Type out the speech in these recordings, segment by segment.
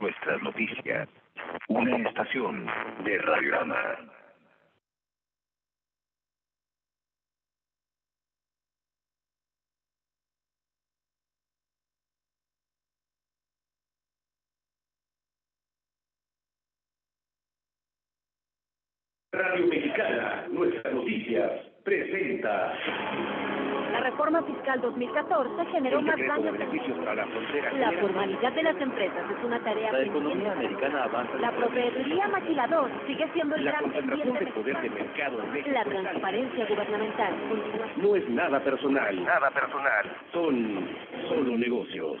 Nuestras noticias. Una estación de Radio Amar. Radio Mexicana, Nuestras Noticias, presenta la reforma fiscal 2014 generó más daños. Beneficios para la, frontera la formalidad de las empresas es una tarea La economía americana avanza. La propiedad maquilador sigue siendo el la gran La transparencia gubernamental No es nada personal. Nada personal. Son solo negocios.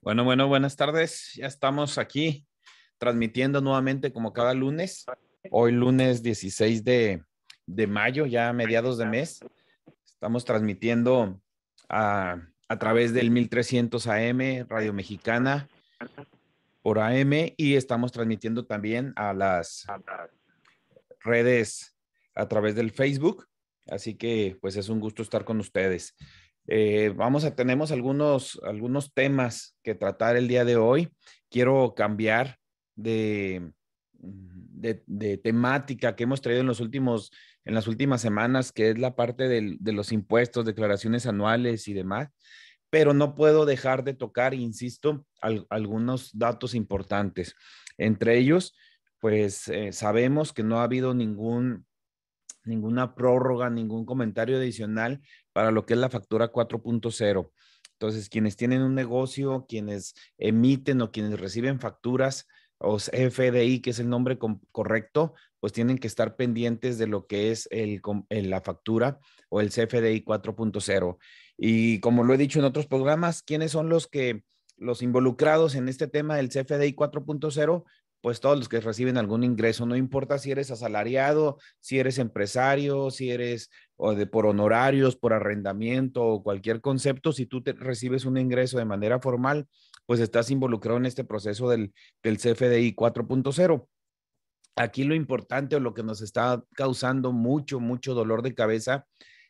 Bueno, bueno, buenas tardes. Ya estamos aquí transmitiendo nuevamente como cada lunes. Hoy lunes 16 de, mayo, ya a mediados de mes. Estamos transmitiendo a, a, través del 1300 AM, Radio Mexicana, por AM, y estamos transmitiendo también a las redes a través del Facebook. Así que pues es un gusto estar con ustedes. Eh, vamos a, tenemos algunos, algunos temas que tratar el día de hoy. Quiero cambiar de, de, de, temática que hemos traído en, los últimos, en las últimas semanas, que es la parte del, de los impuestos, declaraciones anuales y demás. Pero no puedo dejar de tocar, insisto, algunos datos importantes. Entre ellos, pues eh, sabemos que no ha habido ningún ninguna prórroga, ningún comentario adicional para lo que es la factura 4.0. Entonces, quienes tienen un negocio, quienes emiten o quienes reciben facturas o FDI, que es el nombre correcto, pues tienen que estar pendientes de lo que es el, la factura o el CFDI 4.0. Y como lo he dicho en otros programas, ¿quiénes son los que los involucrados en este tema del CFDI 4.0? pues todos los que reciben algún ingreso, no importa si eres asalariado, si eres empresario, si eres o de, por honorarios, por arrendamiento o cualquier concepto, si tú recibes un ingreso de manera formal, pues estás involucrado en este proceso del, del CFDI 4.0. Aquí lo importante o lo que nos está causando mucho, mucho dolor de cabeza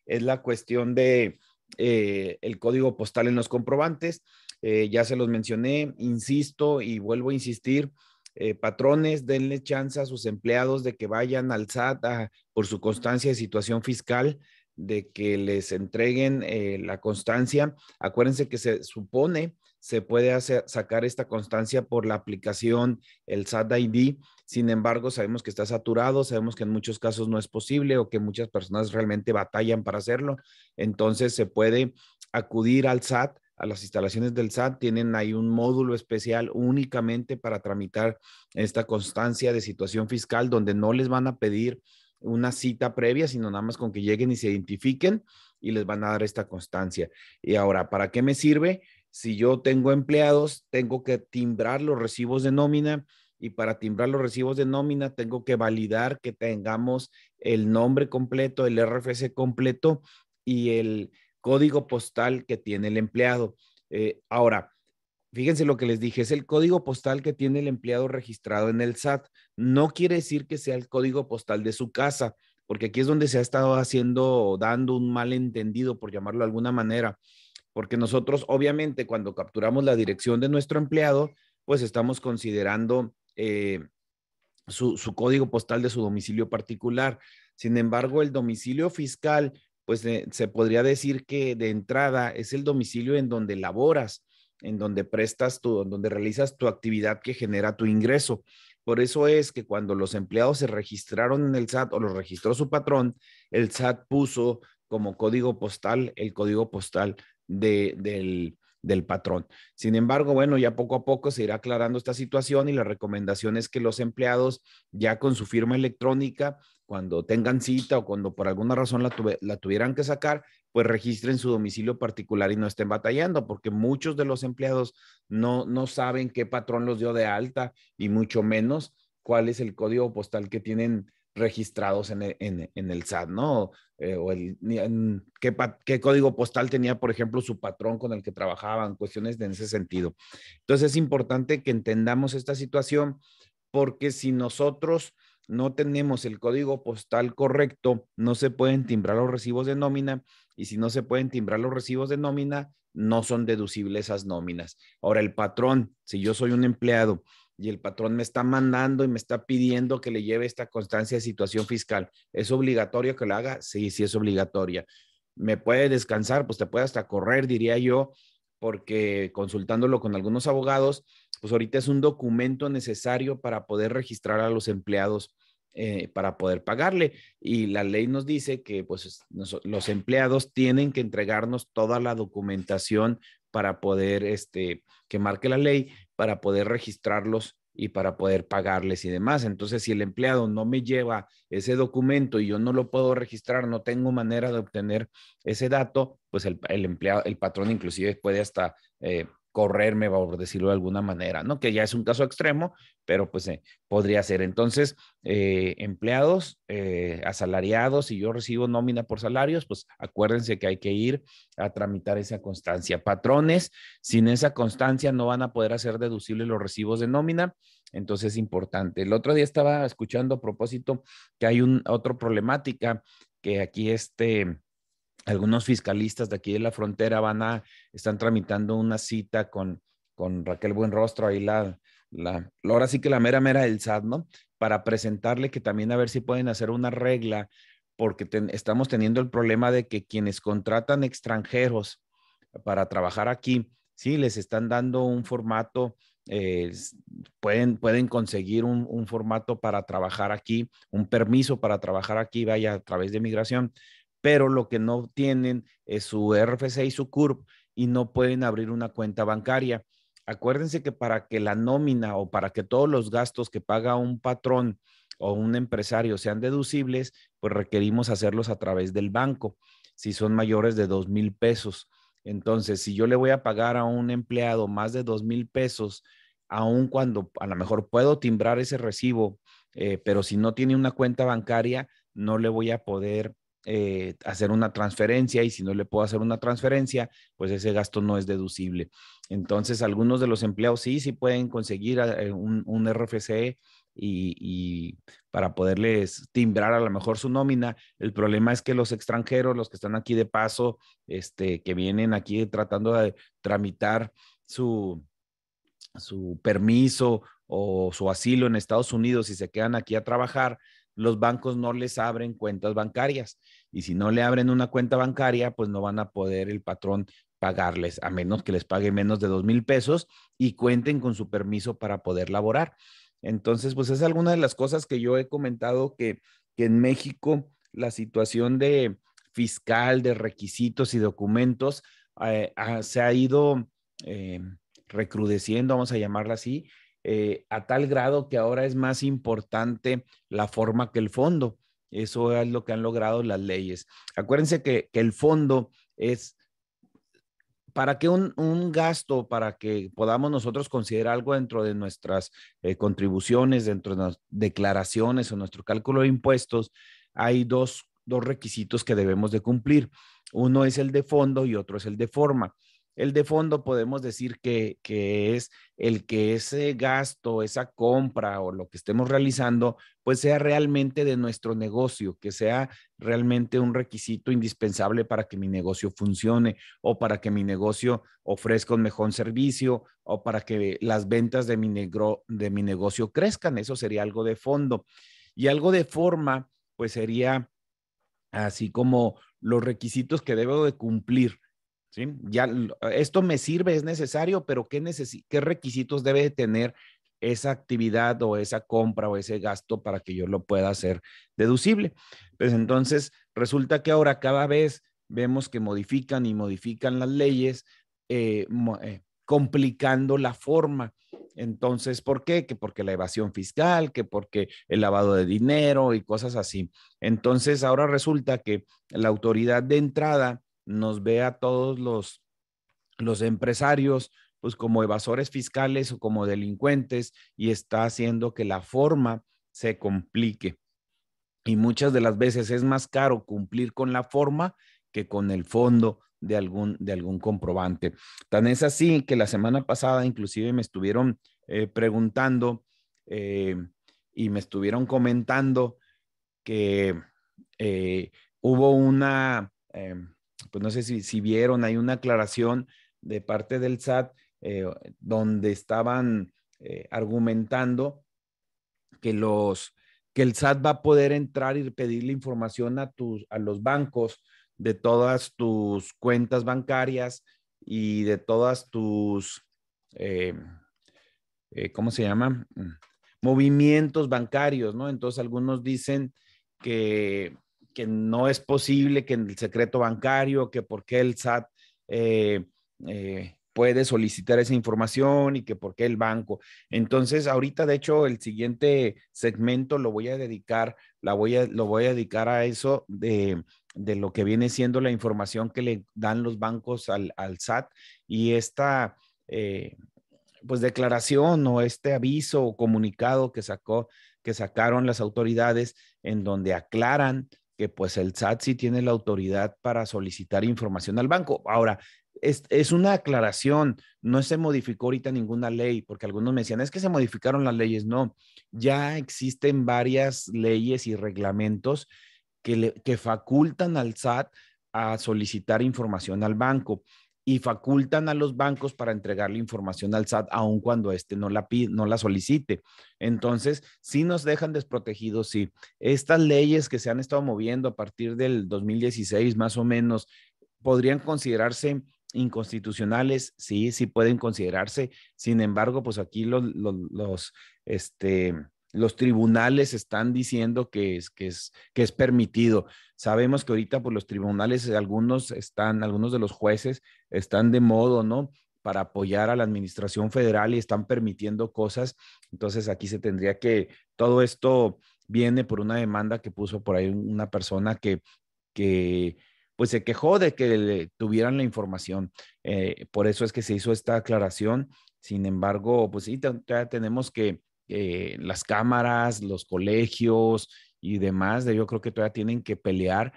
es la cuestión de eh, el código postal en los comprobantes. Eh, ya se los mencioné, insisto y vuelvo a insistir, eh, patrones, denle chance a sus empleados de que vayan al SAT por su constancia de situación fiscal, de que les entreguen eh, la constancia. Acuérdense que se supone se puede hacer, sacar esta constancia por la aplicación, el SAT ID. Sin embargo, sabemos que está saturado, sabemos que en muchos casos no es posible o que muchas personas realmente batallan para hacerlo. Entonces, se puede acudir al SAT a las instalaciones del SAT, tienen ahí un módulo especial únicamente para tramitar esta constancia de situación fiscal donde no les van a pedir una cita previa, sino nada más con que lleguen y se identifiquen y les van a dar esta constancia. Y ahora, ¿para qué me sirve? Si yo tengo empleados, tengo que timbrar los recibos de nómina y para timbrar los recibos de nómina tengo que validar que tengamos el nombre completo, el RFC completo y el, código postal que tiene el empleado. Eh, ahora, fíjense lo que les dije, es el código postal que tiene el empleado registrado en el SAT. No quiere decir que sea el código postal de su casa, porque aquí es donde se ha estado haciendo, dando un malentendido, por llamarlo de alguna manera, porque nosotros obviamente cuando capturamos la dirección de nuestro empleado, pues estamos considerando eh, su, su código postal de su domicilio particular. Sin embargo, el domicilio fiscal pues se podría decir que de entrada es el domicilio en donde laboras, en donde prestas tu, en donde realizas tu actividad que genera tu ingreso. Por eso es que cuando los empleados se registraron en el SAT o lo registró su patrón, el SAT puso como código postal el código postal del, del patrón. Sin embargo, bueno, ya poco a poco se irá aclarando esta situación y la recomendación es que los empleados ya con su firma electrónica cuando tengan cita o cuando por alguna razón la, la, tuvieran que sacar, pues registren su domicilio particular y no estén batallando, porque muchos de los empleados no, no saben qué patrón los dio de alta y mucho menos cuál es el código postal que tienen registrados en, e, en el SAT, ¿no? Eh, o el, qué, qué, código postal tenía, por ejemplo, su patrón con el que trabajaban, cuestiones de ese sentido. Entonces es importante que entendamos esta situación porque si nosotros no tenemos el código postal correcto, no se pueden timbrar los recibos de nómina y si no se pueden timbrar los recibos de nómina, no son deducibles esas nóminas. Ahora, el patrón, si yo soy un empleado y el patrón me está mandando y me está pidiendo que le lleve esta constancia de situación fiscal, ¿es obligatorio que lo haga? Sí, sí es obligatoria. ¿Me puede descansar? Pues te puede hasta correr, diría yo, porque consultándolo con algunos abogados, pues ahorita es un documento necesario para poder registrar a los empleados eh, para poder pagarle. Y la ley nos dice que pues, los empleados tienen que entregarnos toda la documentación para poder, este, que marque la ley, para poder registrarlos y para poder pagarles y demás. Entonces, si el empleado no me lleva ese documento y yo no lo puedo registrar, no tengo manera de obtener ese dato, pues el, empleado, el patrón inclusive puede hasta eh, correrme, por decirlo de alguna manera, ¿no? Que ya es un caso extremo, pero pues eh, podría ser. Entonces, eh, empleados, eh, asalariados, si yo recibo nómina por salarios, pues acuérdense que hay que ir a tramitar esa constancia. Patrones, sin esa constancia no van a poder hacer deducibles los recibos de nómina, entonces es importante. El otro día estaba escuchando a propósito que hay un, otra problemática que aquí este algunos fiscalistas de aquí de la frontera van a, están tramitando una cita con, con Raquel Buenrostro, ahí la, la, ahora sí que la mera mera del SAT, ¿no? Para presentarle que también a ver si pueden hacer una regla, porque estamos teniendo el problema de que quienes contratan extranjeros para trabajar aquí, sí, les están dando un formato, eh, pueden, pueden conseguir un, un formato para trabajar aquí, un permiso para trabajar aquí, vaya, a través de migración, pero lo que no tienen es su RFC y su CURP y no pueden abrir una cuenta bancaria. Acuérdense que para que la nómina o para que todos los gastos que paga un patrón o un empresario sean deducibles, pues requerimos hacerlos a través del banco, si son mayores de dos mil pesos. Entonces, si yo le voy a pagar a un empleado más de dos mil pesos, aun cuando a lo mejor puedo timbrar ese recibo, eh, pero si no tiene una cuenta bancaria, no le voy a poder eh, hacer una transferencia y si no le puedo hacer una transferencia, pues ese gasto no es deducible. Entonces, algunos de los empleados sí, sí pueden conseguir ah, eh, un, un RFC y, para poderles timbrar a lo mejor su nómina. El problema es que los extranjeros, los que están aquí de paso, este, que vienen aquí tratando de tramitar su permiso o su asilo en Estados Unidos y se quedan aquí a trabajar, los bancos no les abren cuentas bancarias y si no le abren una cuenta bancaria, pues no van a poder el patrón pagarles, a menos que les pague menos de dos mil pesos y cuenten con su permiso para poder laborar. Entonces, pues es alguna de las cosas que yo he comentado que, en México la situación de fiscal, de requisitos y documentos eh, ah, se ha ido eh, recrudeciendo, vamos a llamarla así, eh, a tal grado que ahora es más importante la forma que el fondo. Eso es lo que han logrado las leyes. Acuérdense que, el fondo es para que un, gasto, para que podamos nosotros considerar algo dentro de nuestras eh, contribuciones, dentro de nuestras declaraciones o nuestro cálculo de impuestos, hay dos, dos requisitos que debemos de cumplir. Uno es el de fondo y otro es el de forma. El de fondo podemos decir que, es el que ese gasto, esa compra o lo que estemos realizando, pues sea realmente de nuestro negocio, que sea realmente un requisito indispensable para que mi negocio funcione o para que mi negocio ofrezca un mejor servicio o para que las ventas de mi, negro, de mi negocio crezcan. Eso sería algo de fondo. Y algo de forma, pues sería así como los requisitos que debo de cumplir ¿sí? Ya esto me sirve, es necesario, pero ¿qué, qué requisitos debe tener esa actividad o esa compra o ese gasto para que yo lo pueda hacer deducible? Pues entonces resulta que ahora cada vez vemos que modifican y modifican las leyes, eh, eh, complicando la forma. Entonces, ¿por qué? Que porque la evasión fiscal, que porque el lavado de dinero y cosas así. Entonces, ahora resulta que la autoridad de entrada nos ve a todos los, los empresarios pues como evasores fiscales o como delincuentes y está haciendo que la forma se complique. Y muchas de las veces es más caro cumplir con la forma que con el fondo de algún, de algún comprobante. Tan es así que la semana pasada inclusive me estuvieron eh, preguntando eh, y me estuvieron comentando que eh, hubo una em, pues no sé si, vieron, hay una aclaración de parte del SAT eh, donde estaban eh, argumentando que los que el SAT va a poder entrar y pedirle información a tus a los bancos de todas tus cuentas bancarias y de todas tus eh, ¿cómo se llama? Mm, movimientos bancarios, ¿no? Entonces algunos dicen que que no es posible que en el secreto bancario, que por qué el SAT eh, eh, puede solicitar esa información y que por qué el banco. Entonces, ahorita, de hecho, el siguiente segmento lo voy a dedicar, la voy a, lo voy a dedicar a eso de, lo que viene siendo la información que le dan los bancos al, SAT y esta, eh, pues, declaración o este aviso o comunicado que sacó, que sacaron las autoridades en donde aclaran que pues el SAT sí tiene la autoridad para solicitar información al banco. Ahora, es, una aclaración, no se modificó ahorita ninguna ley, porque algunos me decían, es que se modificaron las leyes, no, ya existen varias leyes y reglamentos que, que facultan al SAT a solicitar información al banco y facultan a los bancos para entregarle información al SAT, aun cuando éste no la, no la solicite. Entonces, sí nos dejan desprotegidos, sí. Estas leyes que se han estado moviendo a partir del 2016, más o menos, podrían considerarse inconstitucionales, sí, sí pueden considerarse. Sin embargo, pues aquí los, los este, los tribunales están diciendo que es, que es, que es permitido. Sabemos que ahorita por pues, los tribunales eh, algunos están, algunos de los jueces están de modo, ¿no? Para apoyar a la administración federal y están permitiendo cosas. Entonces aquí se tendría que, todo esto viene por una demanda que puso por ahí una persona que, que pues se quejó de que le tuvieran la información. Eh, por eso es que se hizo esta aclaración. Sin embargo, pues sí, tenemos que eh, las cámaras, los colegios y demás, yo creo que todavía tienen que pelear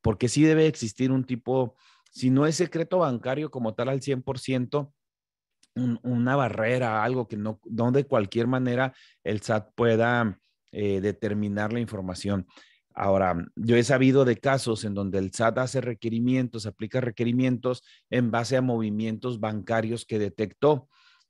porque sí debe existir un tipo, si no es secreto bancario como tal al 100%, una barrera, algo que no, de cualquier manera el SAT pueda eh, determinar la información. Ahora, yo he sabido de casos en donde el SAT hace requerimientos, aplica requerimientos en base a movimientos bancarios que detectó.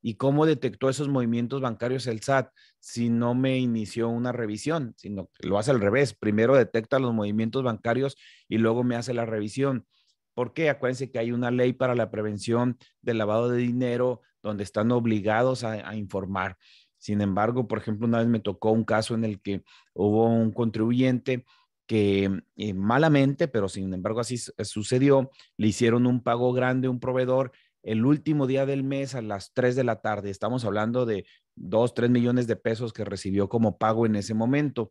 ¿Y cómo detectó esos movimientos bancarios el SAT si no me inició una revisión? Sino lo hace al revés. Primero detecta los movimientos bancarios y luego me hace la revisión. ¿Por qué? Acuérdense que hay una ley para la prevención del lavado de dinero donde están obligados a, informar. Sin embargo, por ejemplo, una vez me tocó un caso en el que hubo un contribuyente que eh, malamente, pero sin embargo así sucedió, le hicieron un pago grande a un proveedor el último día del mes a las 3 de la tarde. Estamos hablando de 2, 3 millones de pesos que recibió como pago en ese momento.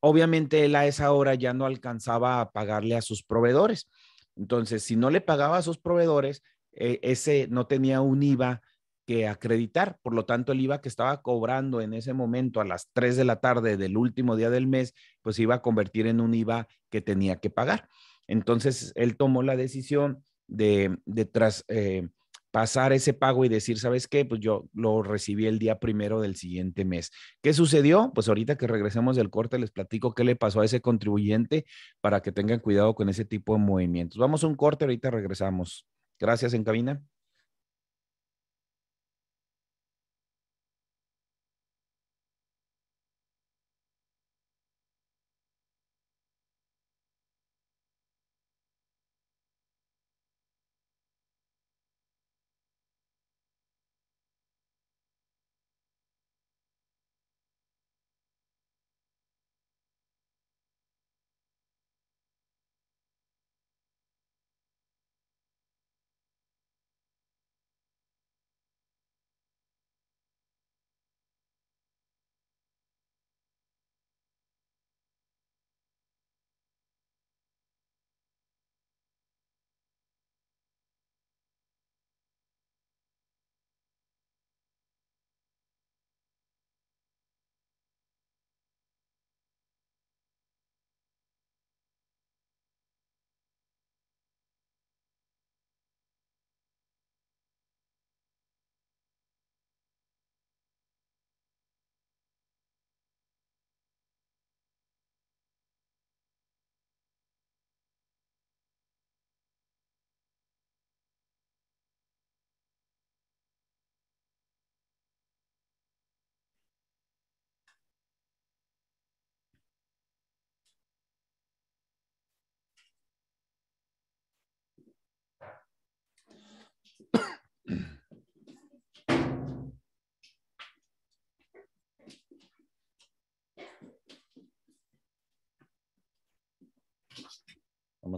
Obviamente él a esa hora ya no alcanzaba a pagarle a sus proveedores. Entonces, si no le pagaba a sus proveedores, eh, ese no tenía un IVA que acreditar. Por lo tanto, el IVA que estaba cobrando en ese momento a las 3 de la tarde del último día del mes, pues iba a convertir en un IVA que tenía que pagar. Entonces, él tomó la decisión de, de tras, eh, pasar ese pago y decir, ¿sabes qué? Pues yo lo recibí el día primero del siguiente mes. ¿Qué sucedió? Pues ahorita que regresemos del corte les platico qué le pasó a ese contribuyente para que tengan cuidado con ese tipo de movimientos. Vamos a un corte, ahorita regresamos. Gracias en cabina.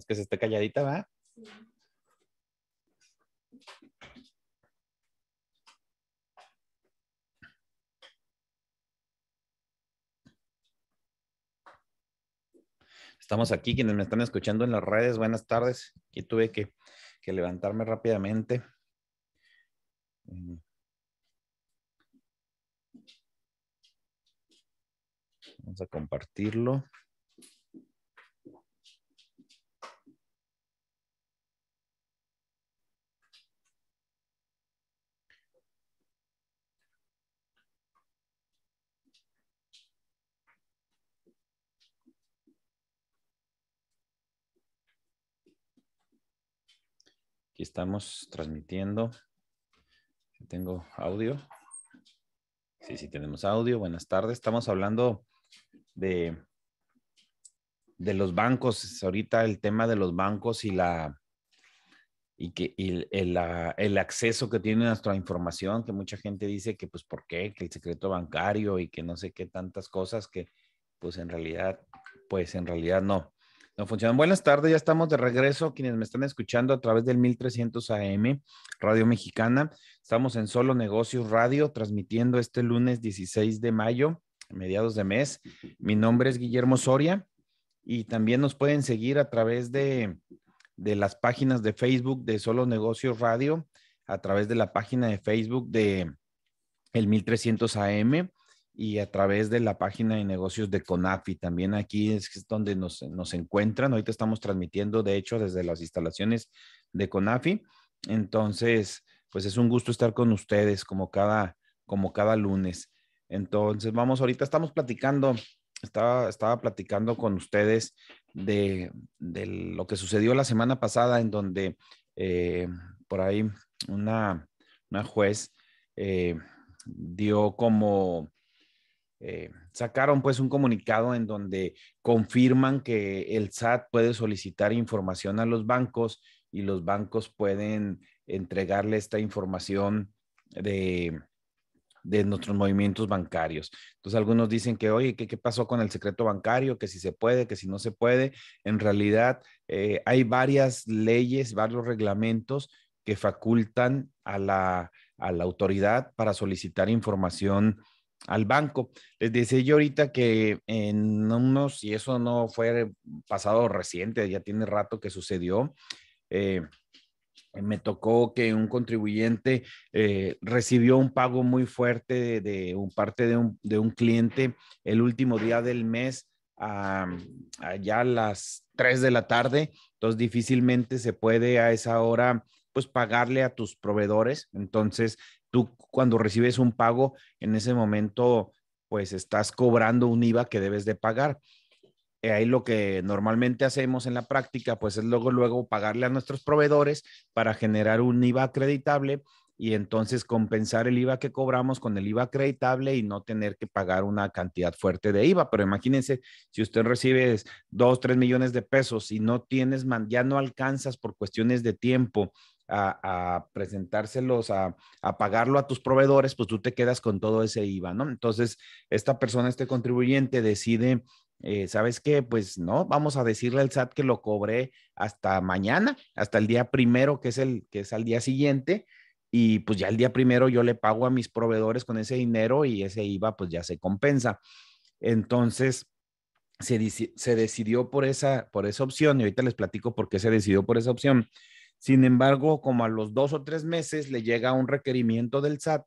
que se esté calladita, ¿va? Estamos aquí, quienes me están escuchando en las redes, buenas tardes. Aquí tuve que, que levantarme rápidamente. Vamos a compartirlo. estamos transmitiendo. Tengo audio. Sí, sí, tenemos audio. Buenas tardes. Estamos hablando de, de los bancos. Ahorita el tema de los bancos y la y que el, el, acceso que tiene nuestra información, que mucha gente dice que pues por qué, que el secreto bancario y que no sé qué tantas cosas que pues en realidad, pues en realidad no. No funcionan. Buenas tardes, ya estamos de regreso. Quienes me están escuchando a través del 1300 AM, Radio Mexicana. Estamos en Solo Negocios Radio, transmitiendo este lunes 16 de mayo, mediados de mes. Mi nombre es Guillermo Soria y también nos pueden seguir a través de, de las páginas de Facebook de Solo Negocios Radio, a través de la página de Facebook de el 1300 AM y a través de la página de negocios de CONAFI. También aquí es donde nos, encuentran. Ahorita estamos transmitiendo, de hecho, desde las instalaciones de CONAFI. Entonces, pues es un gusto estar con ustedes como cada, como cada lunes. Entonces, vamos, ahorita estamos platicando, estaba, estaba platicando con ustedes de, lo que sucedió la semana pasada en donde eh, por ahí una, juez eh, dio como eh, sacaron pues un comunicado en donde confirman que el SAT puede solicitar información a los bancos y los bancos pueden entregarle esta información de, nuestros movimientos bancarios. Entonces algunos dicen que, oye, ¿qué, ¿qué, pasó con el secreto bancario? Que si se puede, que si no se puede. En realidad eh, hay varias leyes, varios reglamentos que facultan a la, a la autoridad para solicitar información al banco. Les decía yo ahorita que en unos, y eso no fue pasado reciente, ya tiene rato que sucedió, eh, me tocó que un contribuyente eh, recibió un pago muy fuerte de, un parte de un, cliente el último día del mes, a, allá las 3 de la tarde, entonces difícilmente se puede a esa hora pues pagarle a tus proveedores. Entonces, tú cuando recibes un pago, en ese momento, pues estás cobrando un IVA que debes de pagar. Eh, ahí lo que normalmente hacemos en la práctica, pues es luego, luego pagarle a nuestros proveedores para generar un IVA acreditable y entonces compensar el IVA que cobramos con el IVA acreditable y no tener que pagar una cantidad fuerte de IVA. Pero imagínense, si usted recibe dos, tres millones de pesos y no tienes, ya no alcanzas por cuestiones de tiempo a, presentárselos, a, pagarlo a tus proveedores, pues tú te quedas con todo ese IVA, ¿no? Entonces, esta persona, este contribuyente decide, eh, ¿sabes qué? Pues no, vamos a decirle al SAT que lo cobré hasta mañana, hasta el día primero, que es, el, que es al día siguiente, y pues ya el día primero yo le pago a mis proveedores con ese dinero y ese IVA pues ya se compensa. Entonces, se, se decidió por esa, por esa opción, y ahorita les platico por qué se decidió por esa opción sin embargo, como a los dos o tres meses le llega un requerimiento del SAT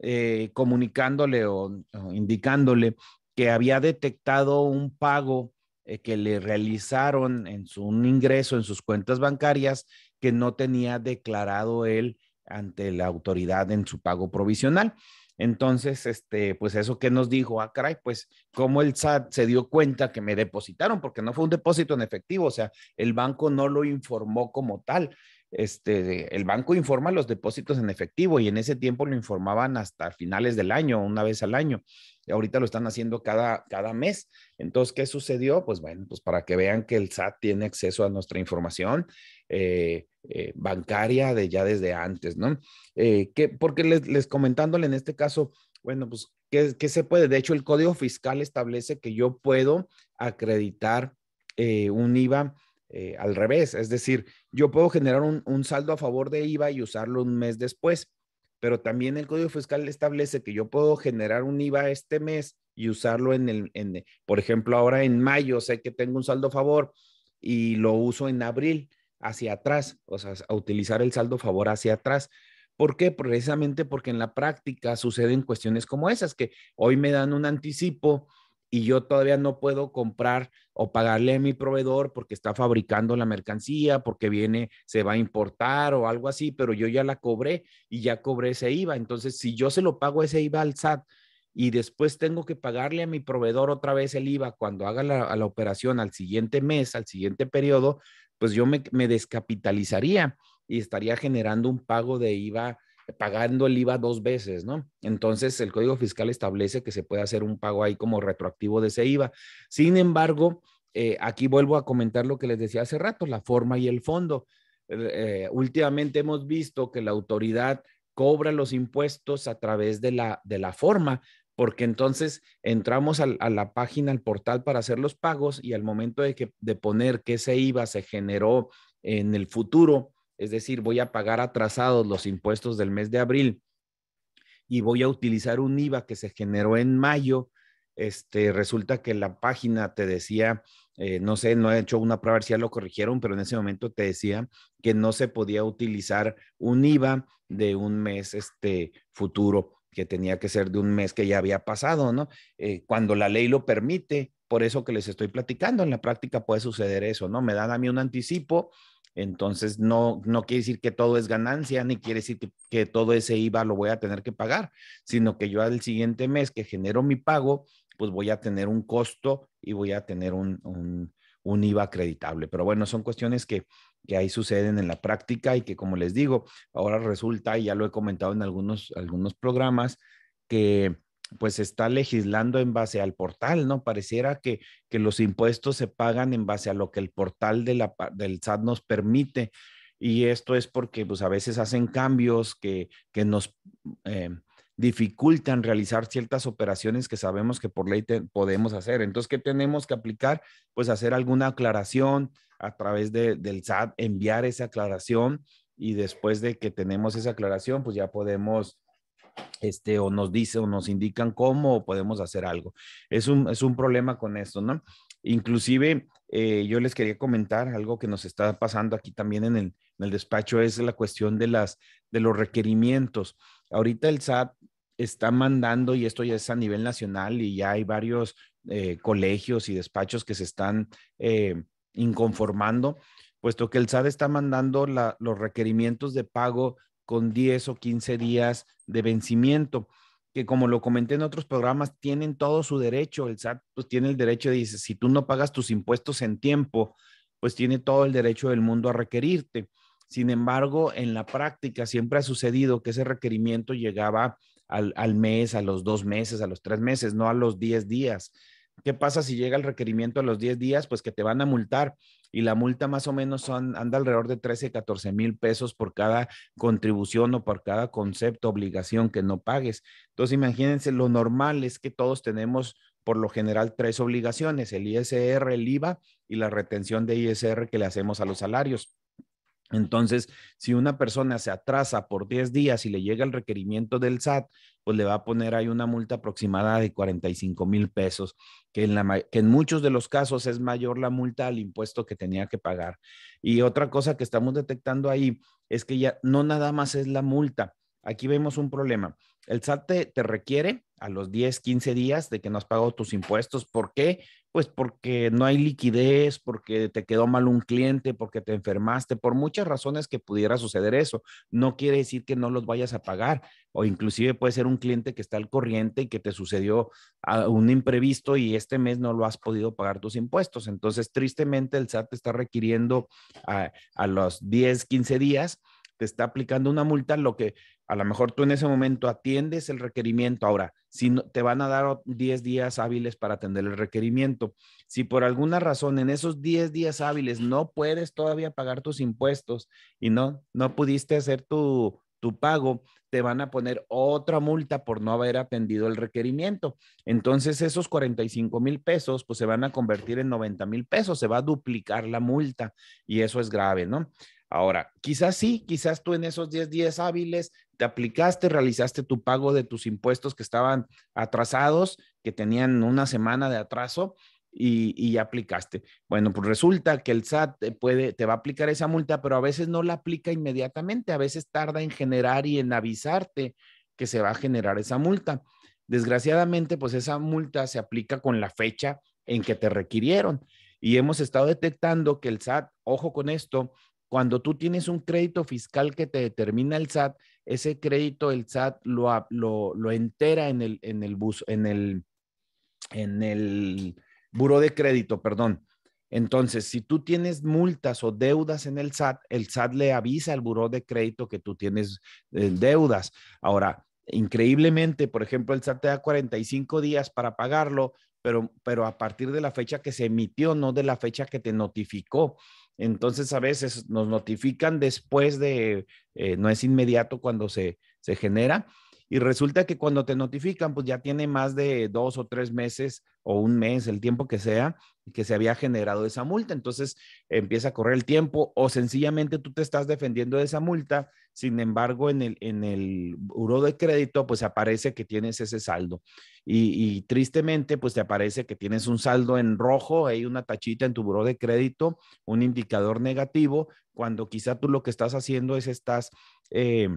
eh, comunicándole o, indicándole que había detectado un pago eh, que le realizaron en su ingreso en sus cuentas bancarias que no tenía declarado él ante la autoridad en su pago provisional. Entonces, este, pues eso que nos dijo, ah, caray, pues cómo el SAT se dio cuenta que me depositaron, porque no fue un depósito en efectivo, o sea, el banco no lo informó como tal. Este, el banco informa los depósitos en efectivo y en ese tiempo lo informaban hasta finales del año, una vez al año ahorita lo están haciendo cada, cada mes. Entonces, ¿qué sucedió? Pues bueno, pues para que vean que el SAT tiene acceso a nuestra información eh, eh, bancaria de ya desde antes, ¿no? Eh, que, porque les, comentándole en este caso, bueno, pues, ¿qué, se puede? De hecho, el Código Fiscal establece que yo puedo acreditar un IVA al revés. Es decir, yo puedo generar un, saldo a favor de IVA y usarlo un mes después pero también el Código Fiscal establece que yo puedo generar un IVA este mes y usarlo en el, en, por ejemplo, ahora en mayo sé que tengo un saldo favor y lo uso en abril hacia atrás, o sea, a utilizar el saldo favor hacia atrás. ¿Por qué? Precisamente porque en la práctica suceden cuestiones como esas, que hoy me dan un anticipo, y yo todavía no puedo comprar o pagarle a mi proveedor porque está fabricando la mercancía, porque viene, se va a importar o algo así, pero yo ya la cobré y ya cobré ese IVA. Entonces, si yo se lo pago ese IVA al SAT y después tengo que pagarle a mi proveedor otra vez el IVA cuando haga la, operación al siguiente mes, al siguiente periodo, pues yo me descapitalizaría y estaría generando un pago de IVA pagando el IVA dos veces, ¿no? Entonces, el Código Fiscal establece que se puede hacer un pago ahí como retroactivo de ese IVA. Sin embargo, eh, aquí vuelvo a comentar lo que les decía hace rato, la forma y el fondo. Eh, últimamente hemos visto que la autoridad cobra los impuestos a través de la, de la forma, porque entonces entramos a, la página, al portal para hacer los pagos y al momento de, que, de poner que ese IVA se generó en el futuro, es decir, voy a pagar atrasados los impuestos del mes de abril y voy a utilizar un IVA que se generó en mayo, este, resulta que la página te decía, eh, no sé, no he hecho una prueba, si ya lo corrigieron, pero en ese momento te decía que no se podía utilizar un IVA de un mes este, futuro, que tenía que ser de un mes que ya había pasado, ¿no? Eh, cuando la ley lo permite, por eso que les estoy platicando, en la práctica puede suceder eso, ¿no? Me dan a mí un anticipo entonces, no, no quiere decir que todo es ganancia, ni quiere decir que, todo ese IVA lo voy a tener que pagar, sino que yo al siguiente mes que genero mi pago, pues voy a tener un costo y voy a tener un, IVA acreditable. Pero bueno, son cuestiones que, que ahí suceden en la práctica y que como les digo, ahora resulta, y ya lo he comentado en algunos, algunos programas, que pues está legislando en base al portal, ¿no? Pareciera que, los impuestos se pagan en base a lo que el portal del SAT nos permite. Y esto es porque pues a veces hacen cambios que, nos eh, dificultan realizar ciertas operaciones que sabemos que por ley podemos hacer. Entonces, ¿qué tenemos que aplicar? Pues hacer alguna aclaración a través del SAT, enviar esa aclaración y después de que tenemos esa aclaración, pues ya podemos este, o nos dice o nos indican cómo podemos hacer algo. Es un, problema con esto, ¿no? Inclusive, eh, yo les quería comentar algo que nos está pasando aquí también en el, despacho, es la cuestión de, las, de los requerimientos. Ahorita el SAT está mandando, y esto ya es a nivel nacional, y ya hay varios eh, colegios y despachos que se están eh, inconformando, puesto que el SAT está mandando los requerimientos de pago con 10 o 15 días de vencimiento, que como lo comenté en otros programas, tienen todo su derecho. El SAT pues, tiene el derecho de, dice, si tú no pagas tus impuestos en tiempo, pues tiene todo el derecho del mundo a requerirte. Sin embargo, en la práctica siempre ha sucedido que ese requerimiento llegaba al, al mes, a los dos meses, a los tres meses, no a los 10 días. ¿Qué pasa si llega el requerimiento a los 10 días? Pues que te van a multar y la multa más o menos son, anda alrededor de 13, 14 mil pesos por cada contribución o por cada concepto, obligación que no pagues. Entonces, imagínense, lo normal es que todos tenemos por lo general tres obligaciones, el ISR, el IVA y la retención de ISR que le hacemos a los salarios. Entonces, si una persona se atrasa por 10 días y le llega el requerimiento del SAT, pues le va a poner ahí una multa aproximada de 45 mil pesos, que en, muchos de los casos es mayor la multa al impuesto que tenía que pagar. Y otra cosa que estamos detectando ahí es que ya no nada más es la multa. Aquí vemos un problema. El SAT te requiere a los 10, 15 días de que no has pagado tus impuestos. ¿Por qué? Pues porque no hay liquidez, porque te quedó mal un cliente, porque te enfermaste, por muchas razones que pudiera suceder eso. No quiere decir que no los vayas a pagar o inclusive puede ser un cliente que está al corriente y que te sucedió ah, un imprevisto y este mes no lo has podido pagar tus impuestos. Entonces, tristemente, el SAT te está requiriendo a, ah, a los 10, 15 días te está aplicando una multa, lo que a lo mejor tú en ese momento atiendes el requerimiento. Ahora, si no, te van a dar 10 días hábiles para atender el requerimiento, si por alguna razón en esos 10 días hábiles no puedes todavía pagar tus impuestos y no, no pudiste hacer tu, tu pago, te van a poner otra multa por no haber atendido el requerimiento. Entonces esos 45 mil pesos, pues se van a convertir en 90 mil pesos, se va a duplicar la multa y eso es grave, ¿no? Ahora, quizás sí, quizás tú en esos 10 días hábiles te aplicaste, realizaste tu pago de tus impuestos que estaban atrasados, que tenían una semana de atraso y, y aplicaste. Bueno, pues resulta que el SAT te, puede, te va a aplicar esa multa, pero a veces no la aplica inmediatamente, a veces tarda en generar y en avisarte que se va a generar esa multa. Desgraciadamente, pues esa multa se aplica con la fecha en que te requirieron. Y hemos estado detectando que el SAT, ojo con esto, cuando tú tienes un crédito fiscal que te determina el SAT, ese crédito el SAT lo, lo, entera en el, en el en el, en el buro de crédito, perdón. Entonces, si tú tienes multas o deudas en el SAT, el SAT le avisa al buro de crédito que tú tienes eh, deudas. Ahora, increíblemente, por ejemplo, el SAT te da 45 días para pagarlo, pero, pero a partir de la fecha que se emitió, no de la fecha que te notificó. Entonces, a veces nos notifican después de, eh, no es inmediato cuando se, se genera, y resulta que cuando te notifican, pues ya tiene más de dos o tres meses o un mes, el tiempo que sea, que se había generado esa multa. Entonces empieza a correr el tiempo o sencillamente tú te estás defendiendo de esa multa, sin embargo en el, en el buro de crédito pues aparece que tienes ese saldo y, tristemente pues te aparece que tienes un saldo en rojo, hay una tachita en tu buro de crédito, un indicador negativo, cuando quizá tú lo que estás haciendo es estás... Eh,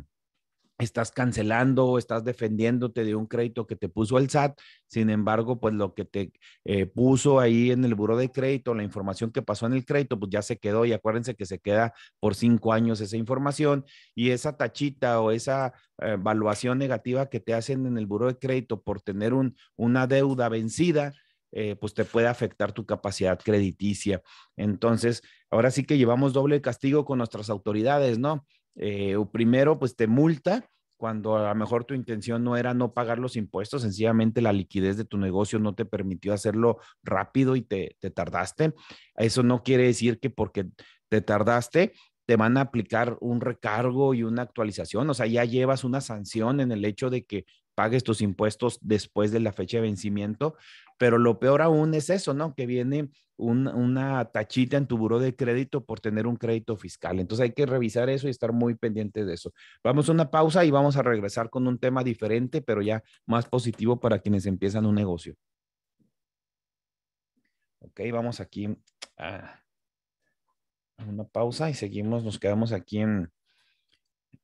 estás cancelando, o estás defendiéndote de un crédito que te puso el SAT, sin embargo, pues lo que te eh, puso ahí en el buro de crédito, la información que pasó en el crédito, pues ya se quedó y acuérdense que se queda por cinco años esa información y esa tachita o esa eh, evaluación negativa que te hacen en el buro de crédito por tener un, una deuda vencida, eh, pues te puede afectar tu capacidad crediticia. Entonces, ahora sí que llevamos doble castigo con nuestras autoridades, ¿no? Eh, o primero, pues te multa cuando a lo mejor tu intención no era no pagar los impuestos, sencillamente la liquidez de tu negocio no te permitió hacerlo rápido y te, te tardaste. Eso no quiere decir que porque te tardaste te van a aplicar un recargo y una actualización, o sea, ya llevas una sanción en el hecho de que pagues tus impuestos después de la fecha de vencimiento, pero lo peor aún es eso, ¿no? Que viene una tachita en tu buró de crédito por tener un crédito fiscal. Entonces hay que revisar eso y estar muy pendiente de eso. Vamos a una pausa y vamos a regresar con un tema diferente, pero ya más positivo para quienes empiezan un negocio. Ok, vamos aquí ah, a una pausa y seguimos, nos quedamos aquí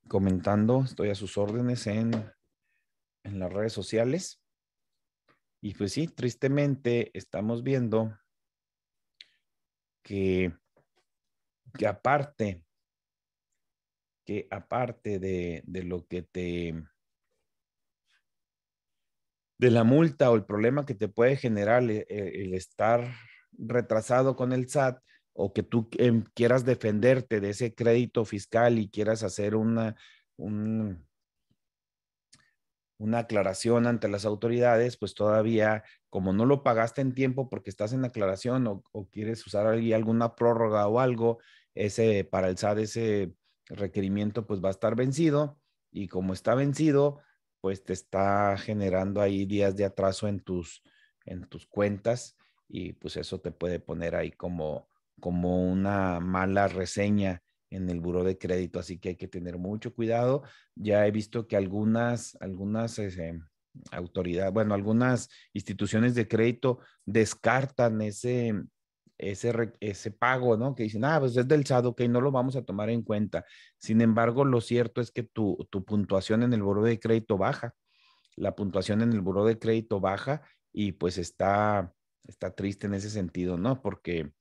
comentando, estoy a sus órdenes en, en las redes sociales. Y pues sí, tristemente estamos viendo que, que aparte, que aparte de, lo que te, de la multa o el problema que te puede generar el, estar retrasado con el SAT o que tú em, quieras defenderte de ese crédito fiscal y quieras hacer una, un, una aclaración ante las autoridades, pues todavía, como no lo pagaste en tiempo porque estás en aclaración o, quieres usar alguna prórroga o algo, ese para el ese requerimiento pues va a estar vencido y como está vencido, pues te está generando ahí días de atraso en tus, en tus cuentas y pues eso te puede poner ahí como, como una mala reseña en el buro de crédito, así que hay que tener mucho cuidado. Ya he visto que algunas, algunas este, autoridades, bueno, algunas instituciones de crédito descartan ese, ese, ese pago, ¿no? Que dicen, ah, pues es del SAD, ok, no lo vamos a tomar en cuenta. Sin embargo, lo cierto es que tu, tu puntuación en el buro de crédito baja. La puntuación en el buro de crédito baja y pues está, está triste en ese sentido, ¿no? Porque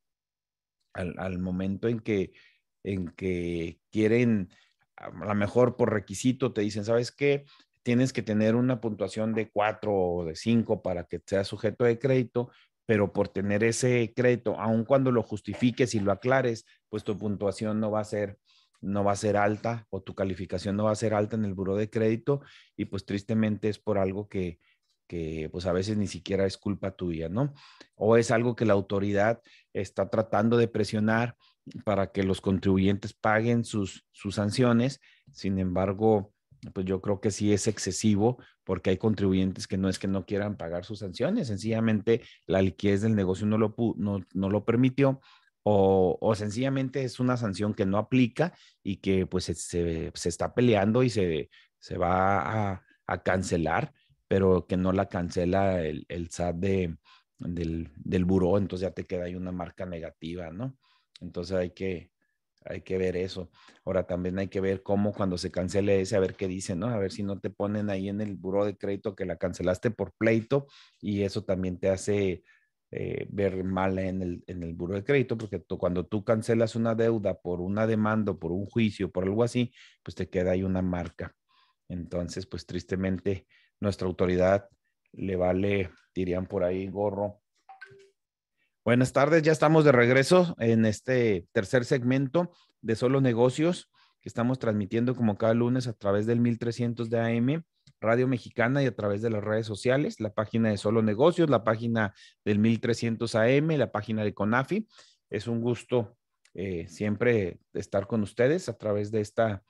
al momento en que en que quieren, a lo mejor por requisito te dicen, ¿sabes qué? Tienes que tener una puntuación de cuatro o de 5 para que seas sujeto de crédito, pero por tener ese crédito, aun cuando lo justifiques y lo aclares, pues tu puntuación no va a ser no va a ser alta o tu calificación no va a ser alta en el buro de crédito y pues tristemente es por algo que, que pues a veces ni siquiera es culpa tuya, ¿no? O es algo que la autoridad está tratando de presionar para que los contribuyentes paguen sus, sus sanciones. Sin embargo, pues yo creo que sí es excesivo porque hay contribuyentes que no es que no quieran pagar sus sanciones, sencillamente la liquidez del negocio no lo, no, lo permitió o, sencillamente es una sanción que no aplica y que pues se, se, está peleando y se, se va a, cancelar, pero que no la cancela el, SAT del, del buró, entonces ya te queda ahí una marca negativa, ¿no? Entonces hay que, hay que ver eso. Ahora también hay que ver cómo cuando se cancele ese, a ver qué dicen, ¿no? A ver si no te ponen ahí en el buro de crédito que la cancelaste por pleito y eso también te hace eh, ver mal en el, en buro de crédito, porque cuando tú cancelas una deuda por una demanda, por un juicio, por algo así, pues te queda ahí una marca. Entonces, pues tristemente, nuestra autoridad le vale, dirían por ahí, gorro Buenas tardes, ya estamos de regreso en este tercer segmento de Solo Negocios que estamos transmitiendo como cada lunes a través del 1300 de AM, Radio Mexicana y a través de las redes sociales, la página de Solo Negocios, la página del 1300 AM, la página de CONAFI. Es un gusto eh, siempre estar con ustedes a través de esta,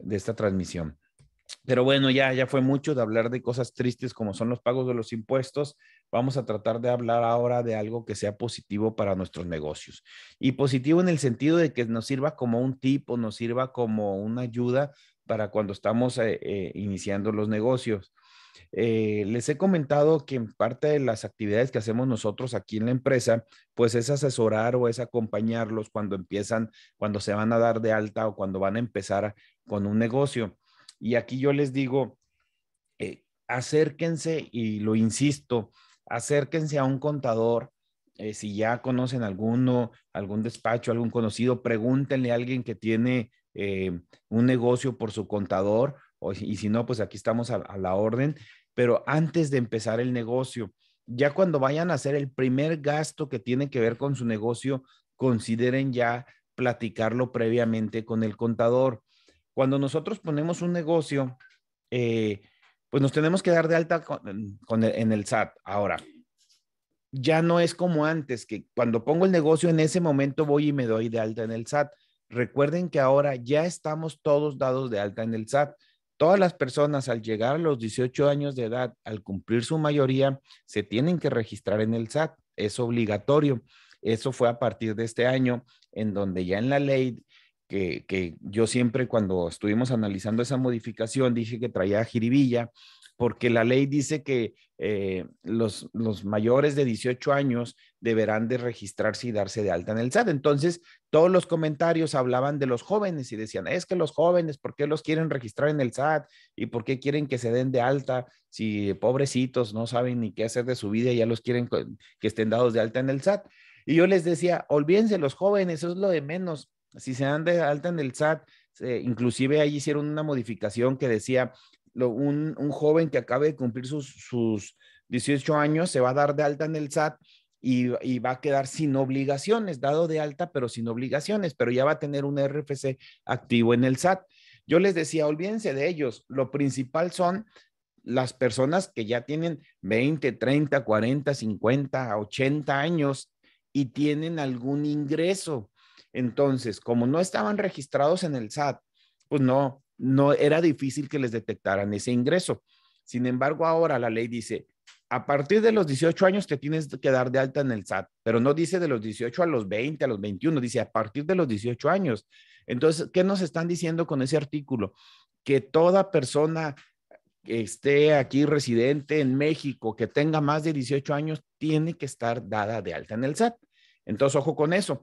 de esta transmisión. Pero bueno, ya, ya fue mucho de hablar de cosas tristes como son los pagos de los impuestos vamos a tratar de hablar ahora de algo que sea positivo para nuestros negocios. Y positivo en el sentido de que nos sirva como un tipo nos sirva como una ayuda para cuando estamos eh, eh, iniciando los negocios. Eh, les he comentado que parte de las actividades que hacemos nosotros aquí en la empresa, pues es asesorar o es acompañarlos cuando empiezan, cuando se van a dar de alta o cuando van a empezar con un negocio. Y aquí yo les digo, acérquense y lo insisto, acérquense a un contador. Eh, si ya conocen alguno, algún despacho, algún conocido, pregúntenle a alguien que tiene eh, un negocio por su contador, y si no, pues aquí estamos a, la orden. Pero antes de empezar el negocio, ya cuando vayan a hacer el primer gasto que tiene que ver con su negocio, consideren ya platicarlo previamente con el contador. Cuando nosotros ponemos un negocio, eh, pues nos tenemos que dar de alta en el SAT. Ahora, ya no es como antes, que cuando pongo el negocio en ese momento voy y me doy de alta en el SAT. Recuerden que ahora ya estamos todos dados de alta en el SAT. Todas las personas al llegar a los 18 años de edad, al cumplir su mayoría, se tienen que registrar en el SAT. Es obligatorio. Eso fue a partir de este año, en donde ya en la ley que, yo siempre cuando estuvimos analizando esa modificación dije que traía jiribilla, porque la ley dice que eh, los, los, mayores de 18 años deberán de registrarse y darse de alta en el SAT. Entonces, todos los comentarios hablaban de los jóvenes y decían, es que los jóvenes, ¿por qué los quieren registrar en el SAT? ¿Y por qué quieren que se den de alta si pobrecitos no saben ni qué hacer de su vida ya los quieren que estén dados de alta en el SAT? Y yo les decía, olvídense los jóvenes, eso es lo de menos si se dan de alta en el SAT, eh, inclusive ahí hicieron una modificación que decía, un, joven que acabe de cumplir sus, 18 años se va a dar de alta en el SAT y, y, va a quedar sin obligaciones, dado de alta, pero sin obligaciones, pero ya va a tener un RFC activo en el SAT. Yo les decía, olvídense de ellos, lo principal son las personas que ya tienen 20, 30, 40, 50, 80 años y tienen algún ingreso. Entonces, como no estaban registrados en el SAT, pues no, no era difícil que les detectaran ese ingreso. Sin embargo, ahora la ley dice, a partir de los 18 años que tienes que dar de alta en el SAT, pero no dice de los 18 a los 20, a los 21, dice a partir de los 18 años. Entonces, ¿qué nos están diciendo con ese artículo? Que toda persona que esté aquí residente en México, que tenga más de 18 años, tiene que estar dada de alta en el SAT. Entonces, ojo con eso.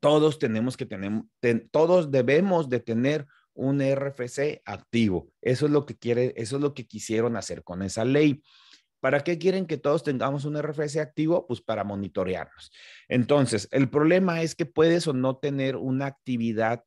Todos tenemos que tener, todos debemos de tener un RFC activo. Eso es lo que quiere, eso es lo que quisieron hacer con esa ley. ¿Para qué quieren que todos tengamos un RFC activo? Pues para monitorearnos. Entonces, el problema es que puedes o no tener una actividad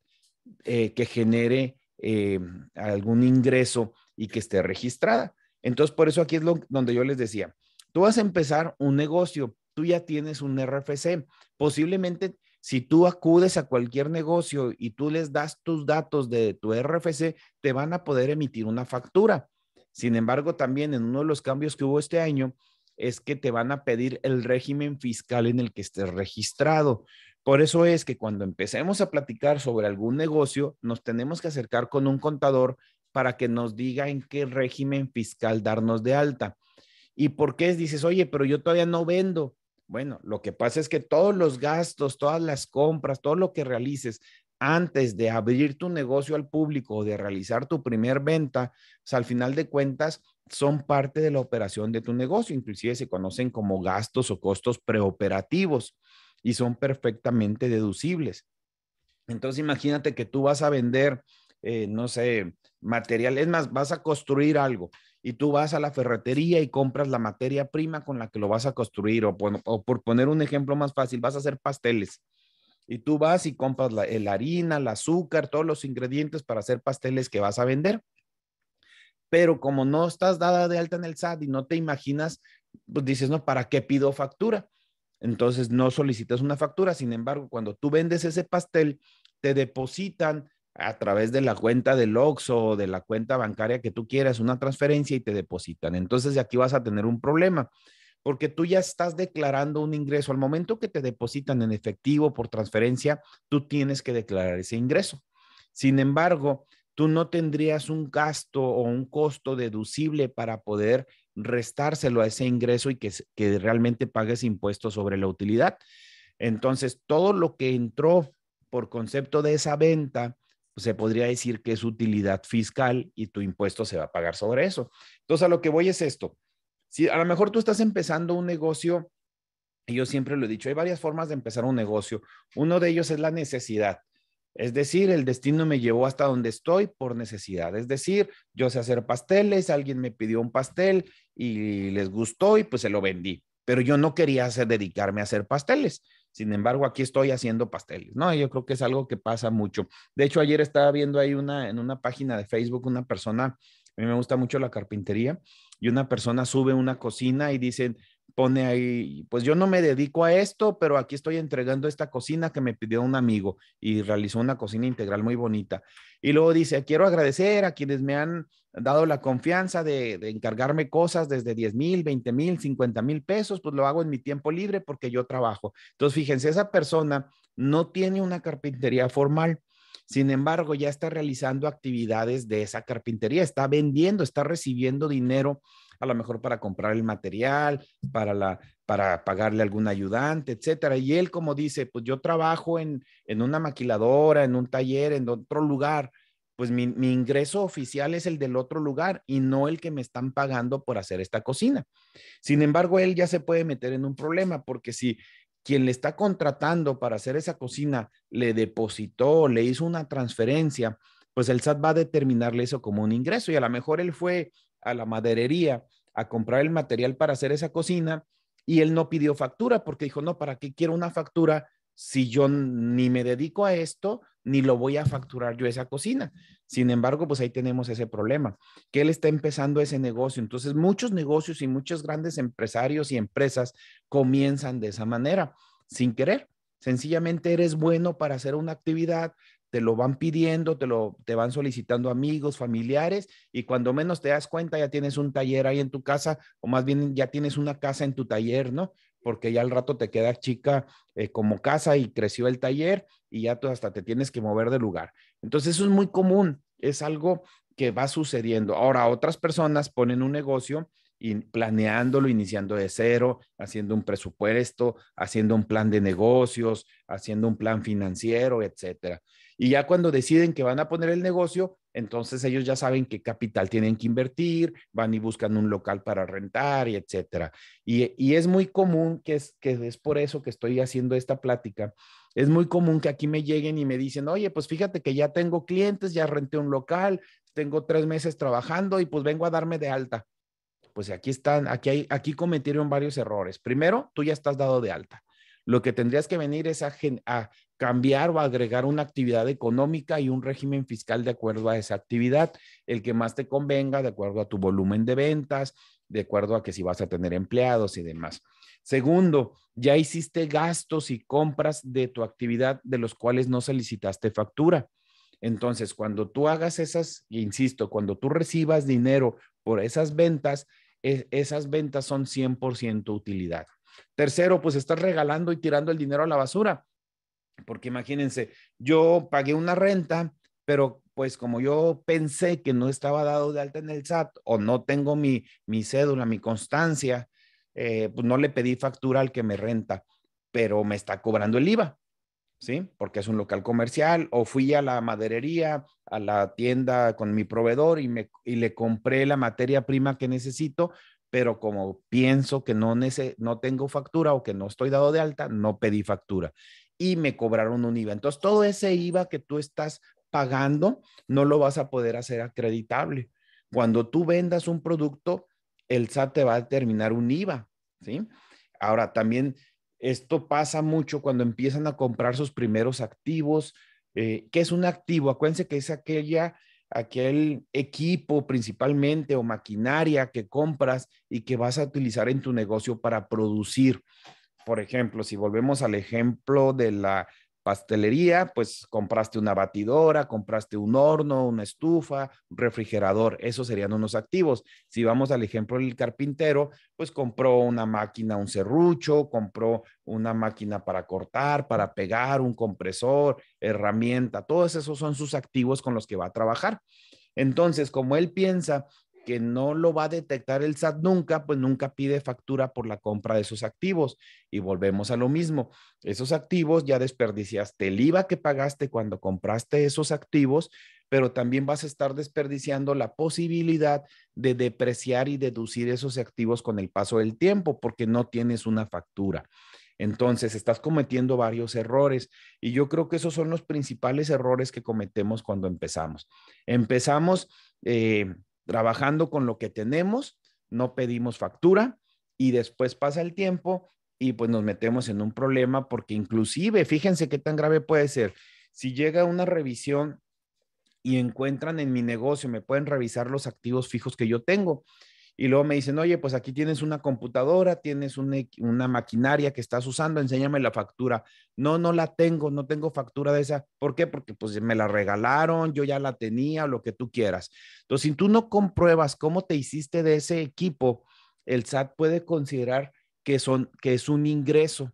eh, que genere eh, algún ingreso y que esté registrada. Entonces, por eso aquí es donde yo les decía, tú vas a empezar un negocio, tú ya tienes un RFC, posiblemente si tú acudes a cualquier negocio y tú les das tus datos de tu RFC, te van a poder emitir una factura. Sin embargo, también en uno de los cambios que hubo este año es que te van a pedir el régimen fiscal en el que estés registrado. Por eso es que cuando empecemos a platicar sobre algún negocio, nos tenemos que acercar con un contador para que nos diga en qué régimen fiscal darnos de alta. ¿Y por qué dices, oye, pero yo todavía no vendo? Bueno, lo que pasa es que todos los gastos, todas las compras, todo lo que realices antes de abrir tu negocio al público o de realizar tu primer venta, pues, al final de cuentas son parte de la operación de tu negocio, inclusive se conocen como gastos o costos preoperativos y son perfectamente deducibles. Entonces imagínate que tú vas a vender, eh, no sé, material, es más, vas a construir algo y tú vas a la ferretería y compras la materia prima con la que lo vas a construir o, por, poner un ejemplo más fácil, vas a hacer pasteles y tú vas y compras la, harina, el azúcar, todos los ingredientes para hacer pasteles que vas a vender. Pero como no estás dada de alta en el SAT y no te imaginas, pues dices, no, ¿para qué pido factura? Entonces no solicitas una factura. Sin embargo, cuando tú vendes ese pastel, te depositan a través de la cuenta del Oxxo o de la cuenta bancaria que tú quieras una transferencia y te depositan. Entonces, aquí vas a tener un problema porque tú ya estás declarando un ingreso. Al momento que te depositan en efectivo por transferencia, tú tienes que declarar ese ingreso. Sin embargo, tú no tendrías un gasto o un costo deducible para poder restárselo a ese ingreso y que realmente pagues impuestos sobre la utilidad. Entonces, todo lo que entró por concepto de esa venta se podría decir que es utilidad fiscal y tu impuesto se va a pagar sobre eso. Entonces, a lo que voy es esto. Si a lo mejor tú estás empezando un negocio, y yo siempre lo he dicho, hay varias formas de empezar un negocio. Uno de ellos es la necesidad. Es decir, el destino me llevó hasta donde estoy por necesidad. Es decir, yo sé hacer pasteles, alguien me pidió un pastel y les gustó y pues se lo vendí. Pero yo no quería hacer, dedicarme a hacer pasteles. Sin embargo, aquí estoy haciendo pasteles, ¿no? Yo creo que es algo que pasa mucho. De hecho, ayer estaba viendo ahí una, en una página de Facebook, una persona, a mí me gusta mucho la carpintería, y una persona sube una cocina y dicen, pone ahí, pues yo no me dedico a esto, pero aquí estoy entregando esta cocina que me pidió un amigo y realizó una cocina integral muy bonita. Y luego dice, quiero agradecer a quienes me han dado la confianza de, encargarme cosas desde 10 mil, 20 mil, 50 mil pesos, pues lo hago en mi tiempo libre porque yo trabajo. Entonces, fíjense, esa persona no tiene una carpintería formal. Sin embargo, ya está realizando actividades de esa carpintería, está vendiendo, está recibiendo dinero a lo mejor para comprar el material, para, la, para pagarle algún ayudante, etcétera. Y él como dice, pues yo trabajo en, en una maquiladora, en un taller, en otro lugar, pues mi, mi, ingreso oficial es el del otro lugar y no el que me están pagando por hacer esta cocina. Sin embargo, él ya se puede meter en un problema porque si quien le está contratando para hacer esa cocina le depositó, le hizo una transferencia, pues el SAT va a determinarle eso como un ingreso y a lo mejor él fue a la maderería a comprar el material para hacer esa cocina y él no pidió factura porque dijo, no, ¿para qué quiero una factura si yo ni me dedico a esto, ni lo voy a facturar yo esa cocina? Sin embargo, pues ahí tenemos ese problema, que él está empezando ese negocio. Entonces, muchos negocios y muchos grandes empresarios y empresas comienzan de esa manera, sin querer. Sencillamente eres bueno para hacer una actividad, te lo van pidiendo, te lo te van solicitando amigos, familiares y cuando menos te das cuenta ya tienes un taller ahí en tu casa o más bien ya tienes una casa en tu taller, ¿no? Porque ya al rato te queda chica eh, como casa y creció el taller y ya tú hasta te tienes que mover de lugar. Entonces eso es muy común, es algo que va sucediendo. Ahora otras personas ponen un negocio y planeándolo, iniciando de cero, haciendo un presupuesto, haciendo un plan de negocios, haciendo un plan financiero, etcétera. Y ya cuando deciden que van a poner el negocio, entonces ellos ya saben qué capital tienen que invertir, van y buscan un local para rentar y etcétera. Y, y es muy común, que es, que es por eso que estoy haciendo esta plática, es muy común que aquí me lleguen y me dicen, oye, pues fíjate que ya tengo clientes, ya renté un local, tengo tres meses trabajando y pues vengo a darme de alta. Pues aquí están, aquí, hay, aquí cometieron varios errores. Primero, tú ya estás dado de alta. Lo que tendrías que venir es a, cambiar o agregar una actividad económica y un régimen fiscal de acuerdo a esa actividad, el que más te convenga, de acuerdo a tu volumen de ventas, de acuerdo a que si vas a tener empleados y demás. Segundo, ya hiciste gastos y compras de tu actividad de los cuales no solicitaste factura. Entonces, cuando tú hagas esas, insisto, cuando tú recibas dinero por esas ventas, e, esas ventas son 100% utilidad. Tercero, pues estás regalando y tirando el dinero a la basura, porque imagínense, yo pagué una renta, pero pues como yo pensé que no estaba dado de alta en el SAT o no tengo mi, cédula, mi constancia, eh, pues no le pedí factura al que me renta, pero me está cobrando el IVA. ¿sí? Porque es un local comercial, o fui a la maderería, a la tienda con mi proveedor y, me, y le compré la materia prima que necesito, pero como pienso que no, no tengo factura o que no estoy dado de alta, no pedí factura y me cobraron un IVA. Entonces, todo ese IVA que tú estás pagando, no lo vas a poder hacer acreditable. Cuando tú vendas un producto, el SAT te va a determinar un IVA, ¿sí? Ahora, también esto pasa mucho cuando empiezan a comprar sus primeros activos. Eh, ¿Qué es un activo? Acuérdense que es aquella aquel equipo principalmente o maquinaria que compras y que vas a utilizar en tu negocio para producir. Por ejemplo, si volvemos al ejemplo de la Pastelería, pues compraste una batidora, compraste un horno, una estufa, un refrigerador, esos serían unos activos. Si vamos al ejemplo del carpintero, pues compró una máquina, un serrucho, compró una máquina para cortar, para pegar, un compresor, herramienta, todos esos son sus activos con los que va a trabajar. Entonces, como él piensa que no lo va a detectar el SAT nunca, pues nunca pide factura por la compra de esos activos. Y volvemos a lo mismo, esos activos ya desperdiciaste el IVA que pagaste cuando compraste esos activos, pero también vas a estar desperdiciando la posibilidad de depreciar y deducir esos activos con el paso del tiempo porque no tienes una factura. Entonces, estás cometiendo varios errores y yo creo que esos son los principales errores que cometemos cuando empezamos. Empezamos... Eh, trabajando con lo que tenemos, no pedimos factura y después pasa el tiempo y pues nos metemos en un problema porque inclusive, fíjense qué tan grave puede ser, si llega una revisión y encuentran en mi negocio, me pueden revisar los activos fijos que yo tengo y luego me dicen, oye, pues aquí tienes una computadora, tienes una, maquinaria que estás usando, enséñame la factura. No, no la tengo, no tengo factura de esa. ¿Por qué? Porque pues me la regalaron, yo ya la tenía, lo que tú quieras. Entonces, si tú no compruebas cómo te hiciste de ese equipo, el SAT puede considerar que, son, que es un ingreso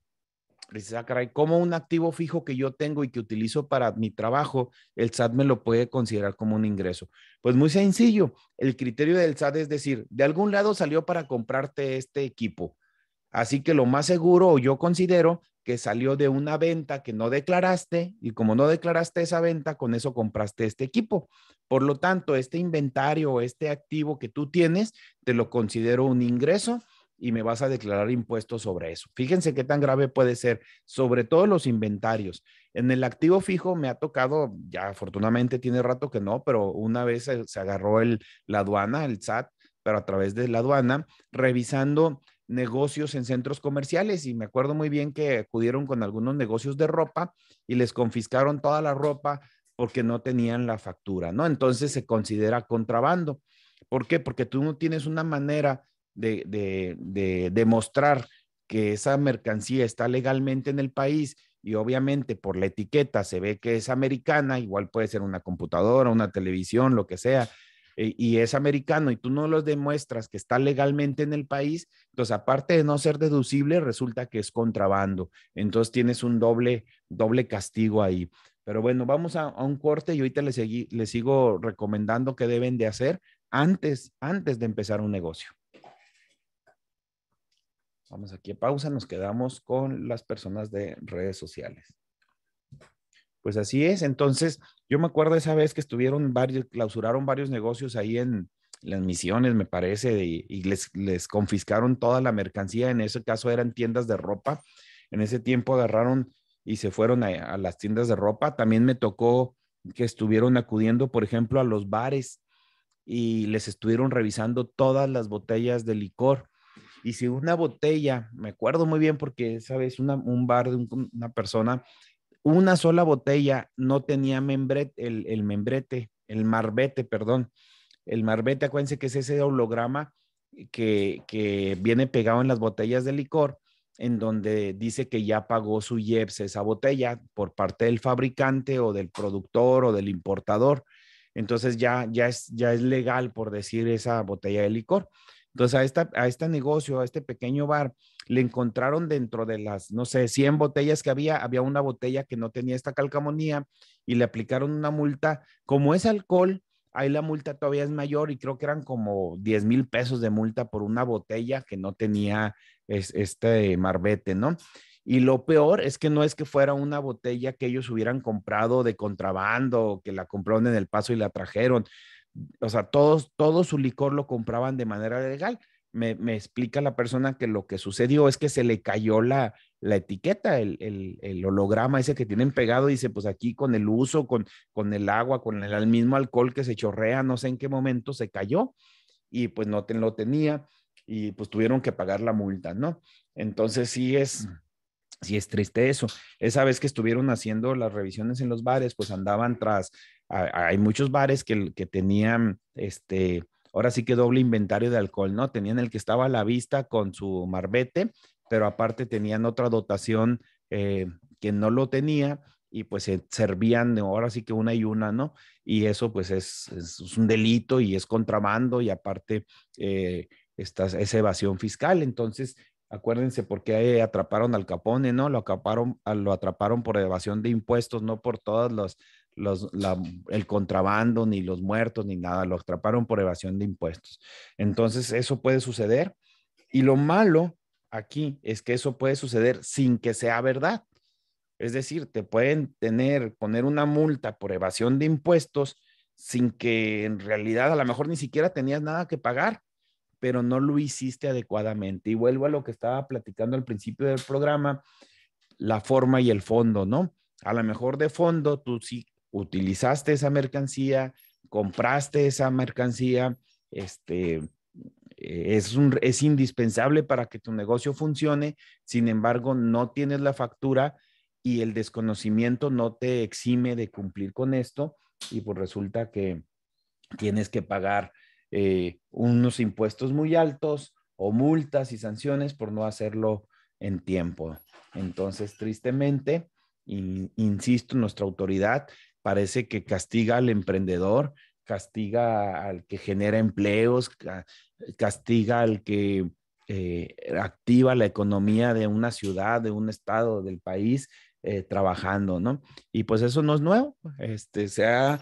dices, ah, caray, como un activo fijo que yo tengo y que utilizo para mi trabajo, el SAT me lo puede considerar como un ingreso. Pues muy sencillo, el criterio del SAT es decir, de algún lado salió para comprarte este equipo. Así que lo más seguro, yo considero, que salió de una venta que no declaraste y como no declaraste esa venta, con eso compraste este equipo. Por lo tanto, este inventario, o este activo que tú tienes, te lo considero un ingreso y me vas a declarar impuestos sobre eso. Fíjense qué tan grave puede ser, sobre todo los inventarios. En el activo fijo me ha tocado, ya afortunadamente tiene rato que no, pero una vez se, agarró el, la aduana, el SAT, pero a través de la aduana, revisando negocios en centros comerciales y me acuerdo muy bien que acudieron con algunos negocios de ropa y les confiscaron toda la ropa porque no tenían la factura, ¿no? Entonces se considera contrabando. ¿Por qué? Porque tú no tienes una manera de, demostrar que esa mercancía está legalmente en el país y obviamente por la etiqueta se ve que es americana, igual puede ser una computadora, una televisión, lo que sea, eh, y es americano y tú no los demuestras que está legalmente en el país, entonces aparte de no ser deducible, resulta que es contrabando. Entonces tienes un doble, doble castigo ahí. Pero bueno, vamos a, un corte y ahorita les, sigo recomendando que deben de hacer antes, antes de empezar un negocio. Vamos aquí a pausa, nos quedamos con las personas de redes sociales. Pues así es, entonces yo me acuerdo esa vez que estuvieron varios, clausuraron varios negocios ahí en las misiones, me parece, y, les, confiscaron toda la mercancía, en ese caso eran tiendas de ropa, en ese tiempo agarraron y se fueron a las tiendas de ropa, también me tocó que estuvieron acudiendo, por ejemplo, a los bares y les estuvieron revisando todas las botellas de licor y si una botella, me acuerdo muy bien porque, ¿sabes? Una, un bar de una persona, una sola botella no tenía el, el membrete, el marbete, perdón. El marbete, acuérdense que es ese holograma que, viene pegado en las botellas de licor, en donde dice que ya pagó su IEPS esa botella por parte del fabricante o del productor o del importador. Entonces ya, ya, es, ya es legal por decir esa botella de licor. Entonces a, esta, a este negocio, a este pequeño bar, le encontraron dentro de las, no sé, 100 botellas que había, había una botella que no tenía esta calcamonía y le aplicaron una multa. Como es alcohol, ahí la multa todavía es mayor y creo que eran como 10 mil pesos de multa por una botella que no tenía este marbete, ¿no? Y lo peor es que no es que fuera una botella que ellos hubieran comprado de contrabando, que la compraron en el paso y la trajeron o sea, todos, todo su licor lo compraban de manera legal. Me, me, explica la persona que lo que sucedió es que se le cayó la, la etiqueta, el, el, holograma ese que tienen pegado, dice, pues aquí con el uso, con, con el agua, con el, mismo alcohol que se chorrea, no sé en qué momento se cayó y pues no lo tenía y pues tuvieron que pagar la multa, ¿no? Entonces sí es, mm. sí es triste eso. Esa vez que estuvieron haciendo las revisiones en los bares, pues andaban tras hay muchos bares que, que tenían, este, ahora sí que doble inventario de alcohol, ¿no? Tenían el que estaba a la vista con su marbete, pero aparte tenían otra dotación eh, que no lo tenía y pues servían ahora sí que una y una, ¿no? Y eso pues es, un delito y es contrabando y aparte eh, es evasión fiscal. Entonces, acuérdense por qué atraparon al Capone, ¿no? Lo atraparon, lo atraparon por evasión de impuestos, no por todas las el contrabando, ni los muertos, ni nada. Lo atraparon por evasión de impuestos. Entonces, eso puede suceder. Y lo malo aquí es que eso puede suceder sin que sea verdad. Es decir, te pueden tener, poner una multa por evasión de impuestos sin que en realidad a lo mejor ni siquiera tenías nada que pagar, pero no lo hiciste adecuadamente. Y vuelvo a lo que estaba platicando al principio del programa, la forma y el fondo, ¿no? A lo mejor de fondo tú sí utilizaste esa mercancía, compraste esa mercancía, este, eh, es, un, es indispensable para que tu negocio funcione, sin embargo, no tienes la factura y el desconocimiento no te exime de cumplir con esto y pues resulta que tienes que pagar eh, unos impuestos muy altos o multas y sanciones por no hacerlo en tiempo. Entonces, tristemente, insisto, nuestra autoridad parece que castiga al emprendedor, castiga al que genera empleos, castiga al que eh, activa la economía de una ciudad, de un estado, del país, eh, trabajando, ¿no? Y pues eso no es nuevo, este, se ha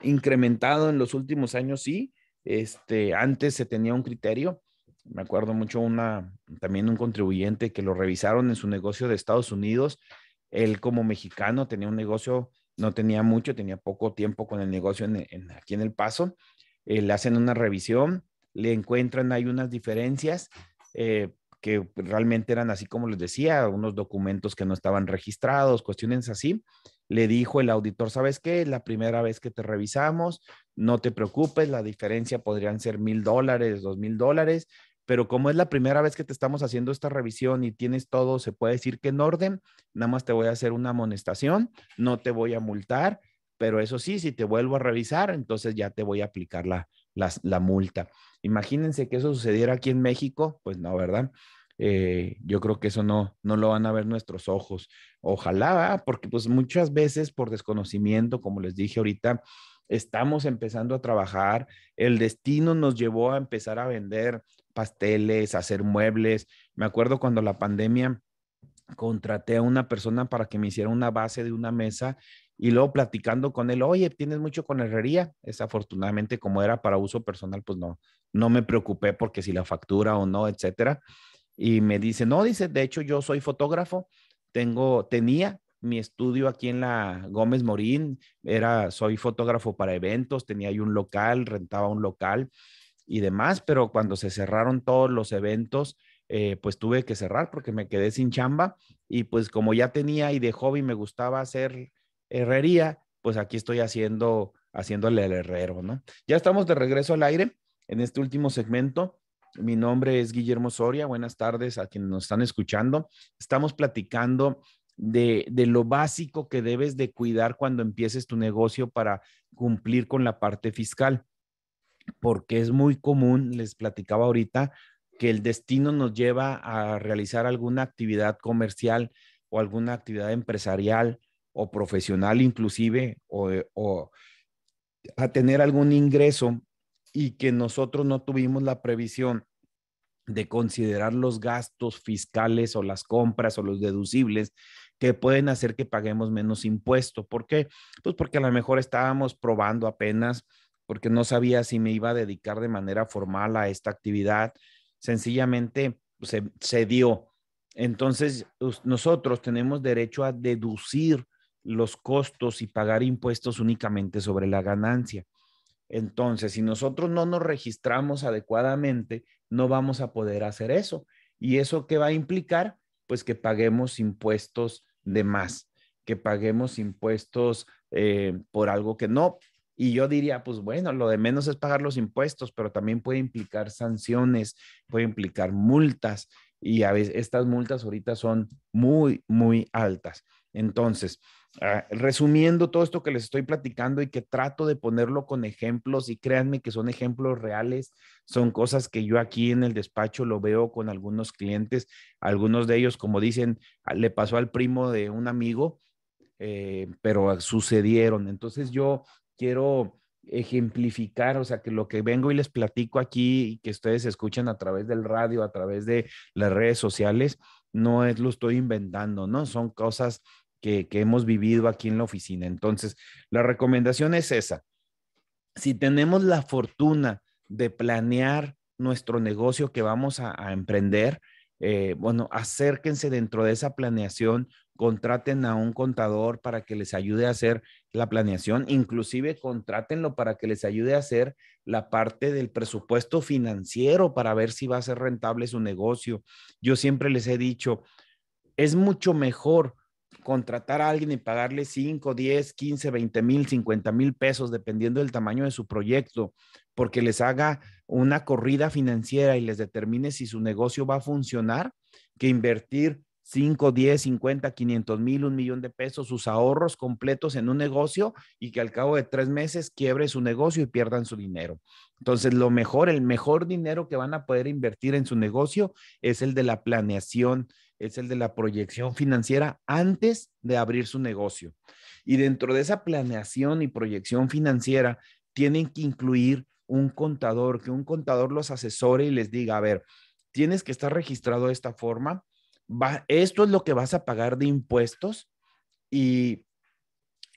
incrementado en los últimos años, sí, este, antes se tenía un criterio, me acuerdo mucho una, también un contribuyente que lo revisaron en su negocio de Estados Unidos, él como mexicano tenía un negocio no tenía mucho, tenía poco tiempo con el negocio en, aquí en El Paso. Eh, le hacen una revisión, le encuentran, hay unas diferencias eh, que realmente eran así como les decía, unos documentos que no estaban registrados, cuestiones así. Le dijo el auditor, ¿sabes qué? La primera vez que te revisamos, no te preocupes, la diferencia podrían ser mil dólares, dos mil dólares, pero como es la primera vez que te estamos haciendo esta revisión y tienes todo, se puede decir que en orden, nada más te voy a hacer una amonestación, no te voy a multar, pero eso sí, si te vuelvo a revisar, entonces ya te voy a aplicar la, multa. Imagínense que eso sucediera aquí en México, pues no, ¿verdad? Eh, yo creo que eso no, no lo van a ver nuestros ojos. Ojalá, porque pues muchas veces por desconocimiento, como les dije ahorita, estamos empezando a trabajar, el destino nos llevó a empezar a vender pasteles, hacer muebles. Me acuerdo cuando la pandemia contraté a una persona para que me hiciera una base de una mesa y luego platicando con él, oye, ¿tienes mucho con herrería? afortunadamente como era para uso personal, pues no, no me preocupé porque si la factura o no, etcétera. Y me dice, no, dice, de hecho yo soy fotógrafo, tengo, tenía mi estudio aquí en la Gómez Morín, era, soy fotógrafo para eventos, tenía ahí un local, rentaba un local y demás, pero cuando se cerraron todos los eventos, eh, pues tuve que cerrar porque me quedé sin chamba y pues como ya tenía y de hobby me gustaba hacer herrería, pues aquí estoy haciendo, haciéndole el herrero, ¿no? Ya estamos de regreso al aire en este último segmento. Mi nombre es Guillermo Soria. Buenas tardes a quienes nos están escuchando. Estamos platicando de, lo básico que debes de cuidar cuando empieces tu negocio para cumplir con la parte fiscal. Porque es muy común, les platicaba ahorita, que el destino nos lleva a realizar alguna actividad comercial o alguna actividad empresarial o profesional inclusive o eh, a tener algún ingreso y que nosotros no tuvimos la previsión de considerar los gastos fiscales o las compras o los deducibles que pueden hacer que paguemos menos impuesto. ¿Por qué? Pues porque a lo mejor estábamos probando apenas, porque no sabía si me iba a dedicar de manera formal a esta actividad. Sencillamente pues, se, se dio. Entonces, nosotros tenemos derecho a deducir los costos y pagar impuestos únicamente sobre la ganancia. Entonces, si nosotros no nos registramos adecuadamente, no vamos a poder hacer eso. ¿Y eso qué va a implicar? Pues que paguemos impuestos de más, que paguemos impuestos eh, por algo que no. Y yo diría, pues bueno, lo de menos es pagar los impuestos, pero también puede implicar sanciones, puede implicar multas. Y a veces estas multas ahorita son muy, muy altas. Entonces, Ah, resumiendo todo esto que les estoy platicando y que trato de ponerlo con ejemplos y créanme que son ejemplos reales, son cosas que yo aquí en el despacho lo veo con algunos clientes, algunos de ellos, como dicen, ah, le pasó al primo de un amigo, eh, pero sucedieron. Entonces yo quiero ejemplificar, o sea, que lo que vengo y les platico aquí y que ustedes escuchan a través del radio, a través de las redes sociales, no es lo estoy inventando, ¿no? Son cosas que, hemos vivido aquí en la oficina. Entonces, la recomendación es esa. Si tenemos la fortuna de planear nuestro negocio que vamos a, emprender, eh, bueno, acérquense dentro de esa planeación, contraten a un contador para que les ayude a hacer la planeación, inclusive contrátenlo para que les ayude a hacer la parte del presupuesto financiero para ver si va a ser rentable su negocio. Yo siempre les he dicho, es mucho mejor contratar a alguien y pagarle 5, 10, 15, 20 mil, 50 mil pesos, dependiendo del tamaño de su proyecto, porque les haga una corrida financiera y les determine si su negocio va a funcionar, que invertir 5, 10, 50, 500 mil, un millón de pesos, sus ahorros completos en un negocio y que al cabo de tres meses quiebre su negocio y pierdan su dinero. Entonces, lo mejor, el mejor dinero que van a poder invertir en su negocio es el de la planeación es el de la proyección financiera antes de abrir su negocio. Y dentro de esa planeación y proyección financiera, tienen que incluir un contador, que un contador los asesore y les diga, a ver, tienes que estar registrado de esta forma, esto es lo que vas a pagar de impuestos y,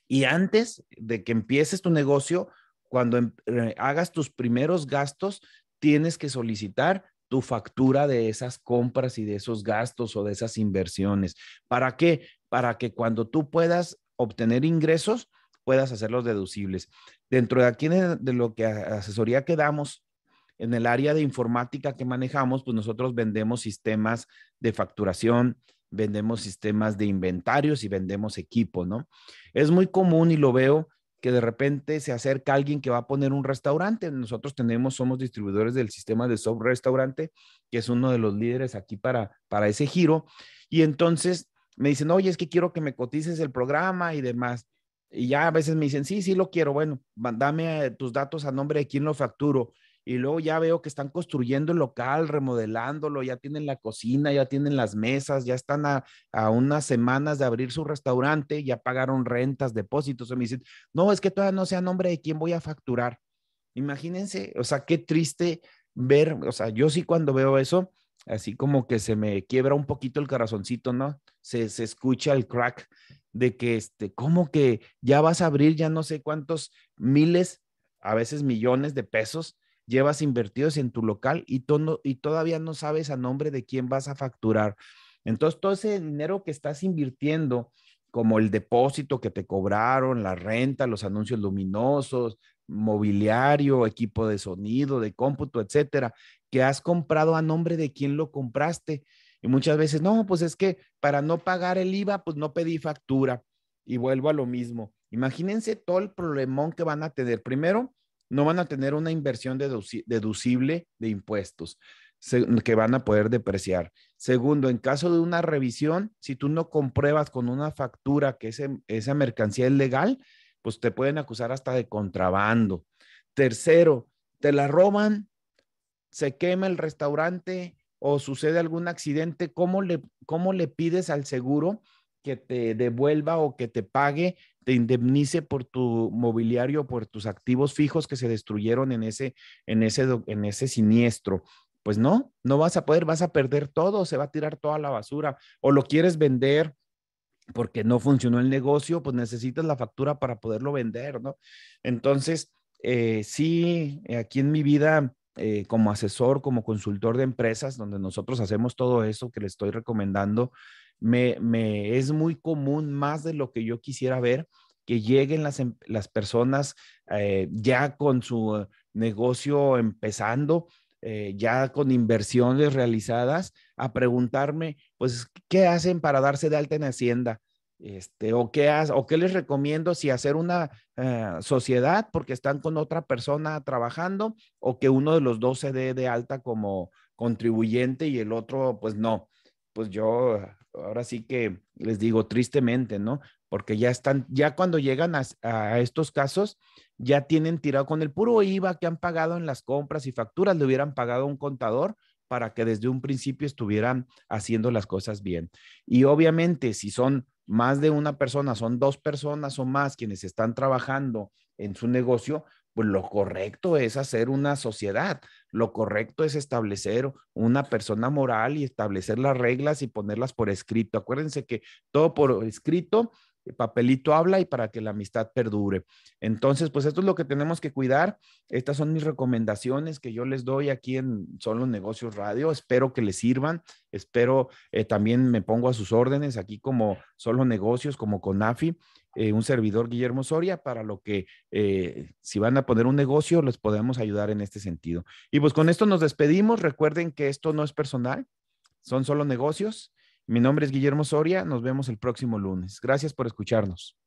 y antes de que empieces tu negocio, cuando em, eh, hagas tus primeros gastos, tienes que solicitar tu factura de esas compras y de esos gastos o de esas inversiones. ¿Para qué? Para que cuando tú puedas obtener ingresos, puedas hacerlos deducibles. Dentro de aquí, de lo que asesoría que damos, en el área de informática que manejamos, pues nosotros vendemos sistemas de facturación, vendemos sistemas de inventarios y vendemos equipo ¿no? Es muy común y lo veo que de repente se acerca alguien que va a poner un restaurante. Nosotros tenemos, somos distribuidores del sistema de Soft Restaurante, que es uno de los líderes aquí para, para ese giro. Y entonces me dicen, oye, es que quiero que me cotices el programa y demás. Y ya a veces me dicen, sí, sí lo quiero. Bueno, dame eh, tus datos a nombre de quién lo facturo y luego ya veo que están construyendo el local, remodelándolo, ya tienen la cocina, ya tienen las mesas, ya están a, a unas semanas de abrir su restaurante, ya pagaron rentas, depósitos, me dicen, no, es que todavía no sea nombre de quién voy a facturar. Imagínense, o sea, qué triste ver, o sea, yo sí cuando veo eso, así como que se me quiebra un poquito el corazoncito, ¿no? Se, se escucha el crack de que, este, como que ya vas a abrir ya no sé cuántos miles, a veces millones de pesos llevas invertidos en tu local y, y todavía no sabes a nombre de quién vas a facturar. Entonces, todo ese dinero que estás invirtiendo, como el depósito que te cobraron, la renta, los anuncios luminosos, mobiliario, equipo de sonido, de cómputo, etcétera, que has comprado a nombre de quién lo compraste. Y muchas veces, no, pues es que para no pagar el IVA, pues no pedí factura. Y vuelvo a lo mismo. Imagínense todo el problemón que van a tener. Primero, no van a tener una inversión deducible de impuestos que van a poder depreciar. Segundo, en caso de una revisión, si tú no compruebas con una factura que esa mercancía es legal, pues te pueden acusar hasta de contrabando. Tercero, te la roban, se quema el restaurante o sucede algún accidente, ¿cómo le, cómo le pides al seguro que te devuelva o que te pague te indemnice por tu mobiliario, por tus activos fijos que se destruyeron en ese, en ese, en ese siniestro. Pues no, no vas a poder, vas a perder todo, se va a tirar toda la basura o lo quieres vender porque no funcionó el negocio, pues necesitas la factura para poderlo vender, ¿no? Entonces, eh, sí, aquí en mi vida eh, como asesor, como consultor de empresas, donde nosotros hacemos todo eso que le estoy recomendando, me, es muy común más de lo que yo quisiera ver que lleguen las, em, personas eh, ya con su eh, negocio empezando, eh, ya con inversiones realizadas, a preguntarme, pues, ¿qué hacen para darse de alta en Hacienda? Este, o, qué o qué les recomiendo si hacer una sociedad porque están con otra persona trabajando o que uno de los dos se dé de alta como contribuyente y el otro pues no. Pues yo ahora sí que les digo tristemente, ¿no? Porque ya están, ya cuando llegan a, estos casos, ya tienen tirado con el puro IVA que han pagado en las compras y facturas, le hubieran pagado un contador para que desde un principio estuvieran haciendo las cosas bien. Y obviamente, si son más de una persona, son dos personas o más quienes están trabajando en su negocio, pues lo correcto es hacer una sociedad, lo correcto es establecer una persona moral y establecer las reglas y ponerlas por escrito. Acuérdense que todo por escrito eh, papelito habla y para que la amistad perdure. Entonces, pues esto es lo que tenemos que cuidar. Estas son mis recomendaciones que yo les doy aquí en Solo Negocios Radio. Espero que les sirvan. Espero eh, también me pongo a sus órdenes aquí como Solo Negocios, como CONAFI. Eh, un servidor Guillermo Soria, para lo que eh, si van a poner un negocio, les podemos ayudar en este sentido. Y pues con esto nos despedimos. Recuerden que esto no es personal, son solo negocios. Mi nombre es Guillermo Soria, nos vemos el próximo lunes. Gracias por escucharnos.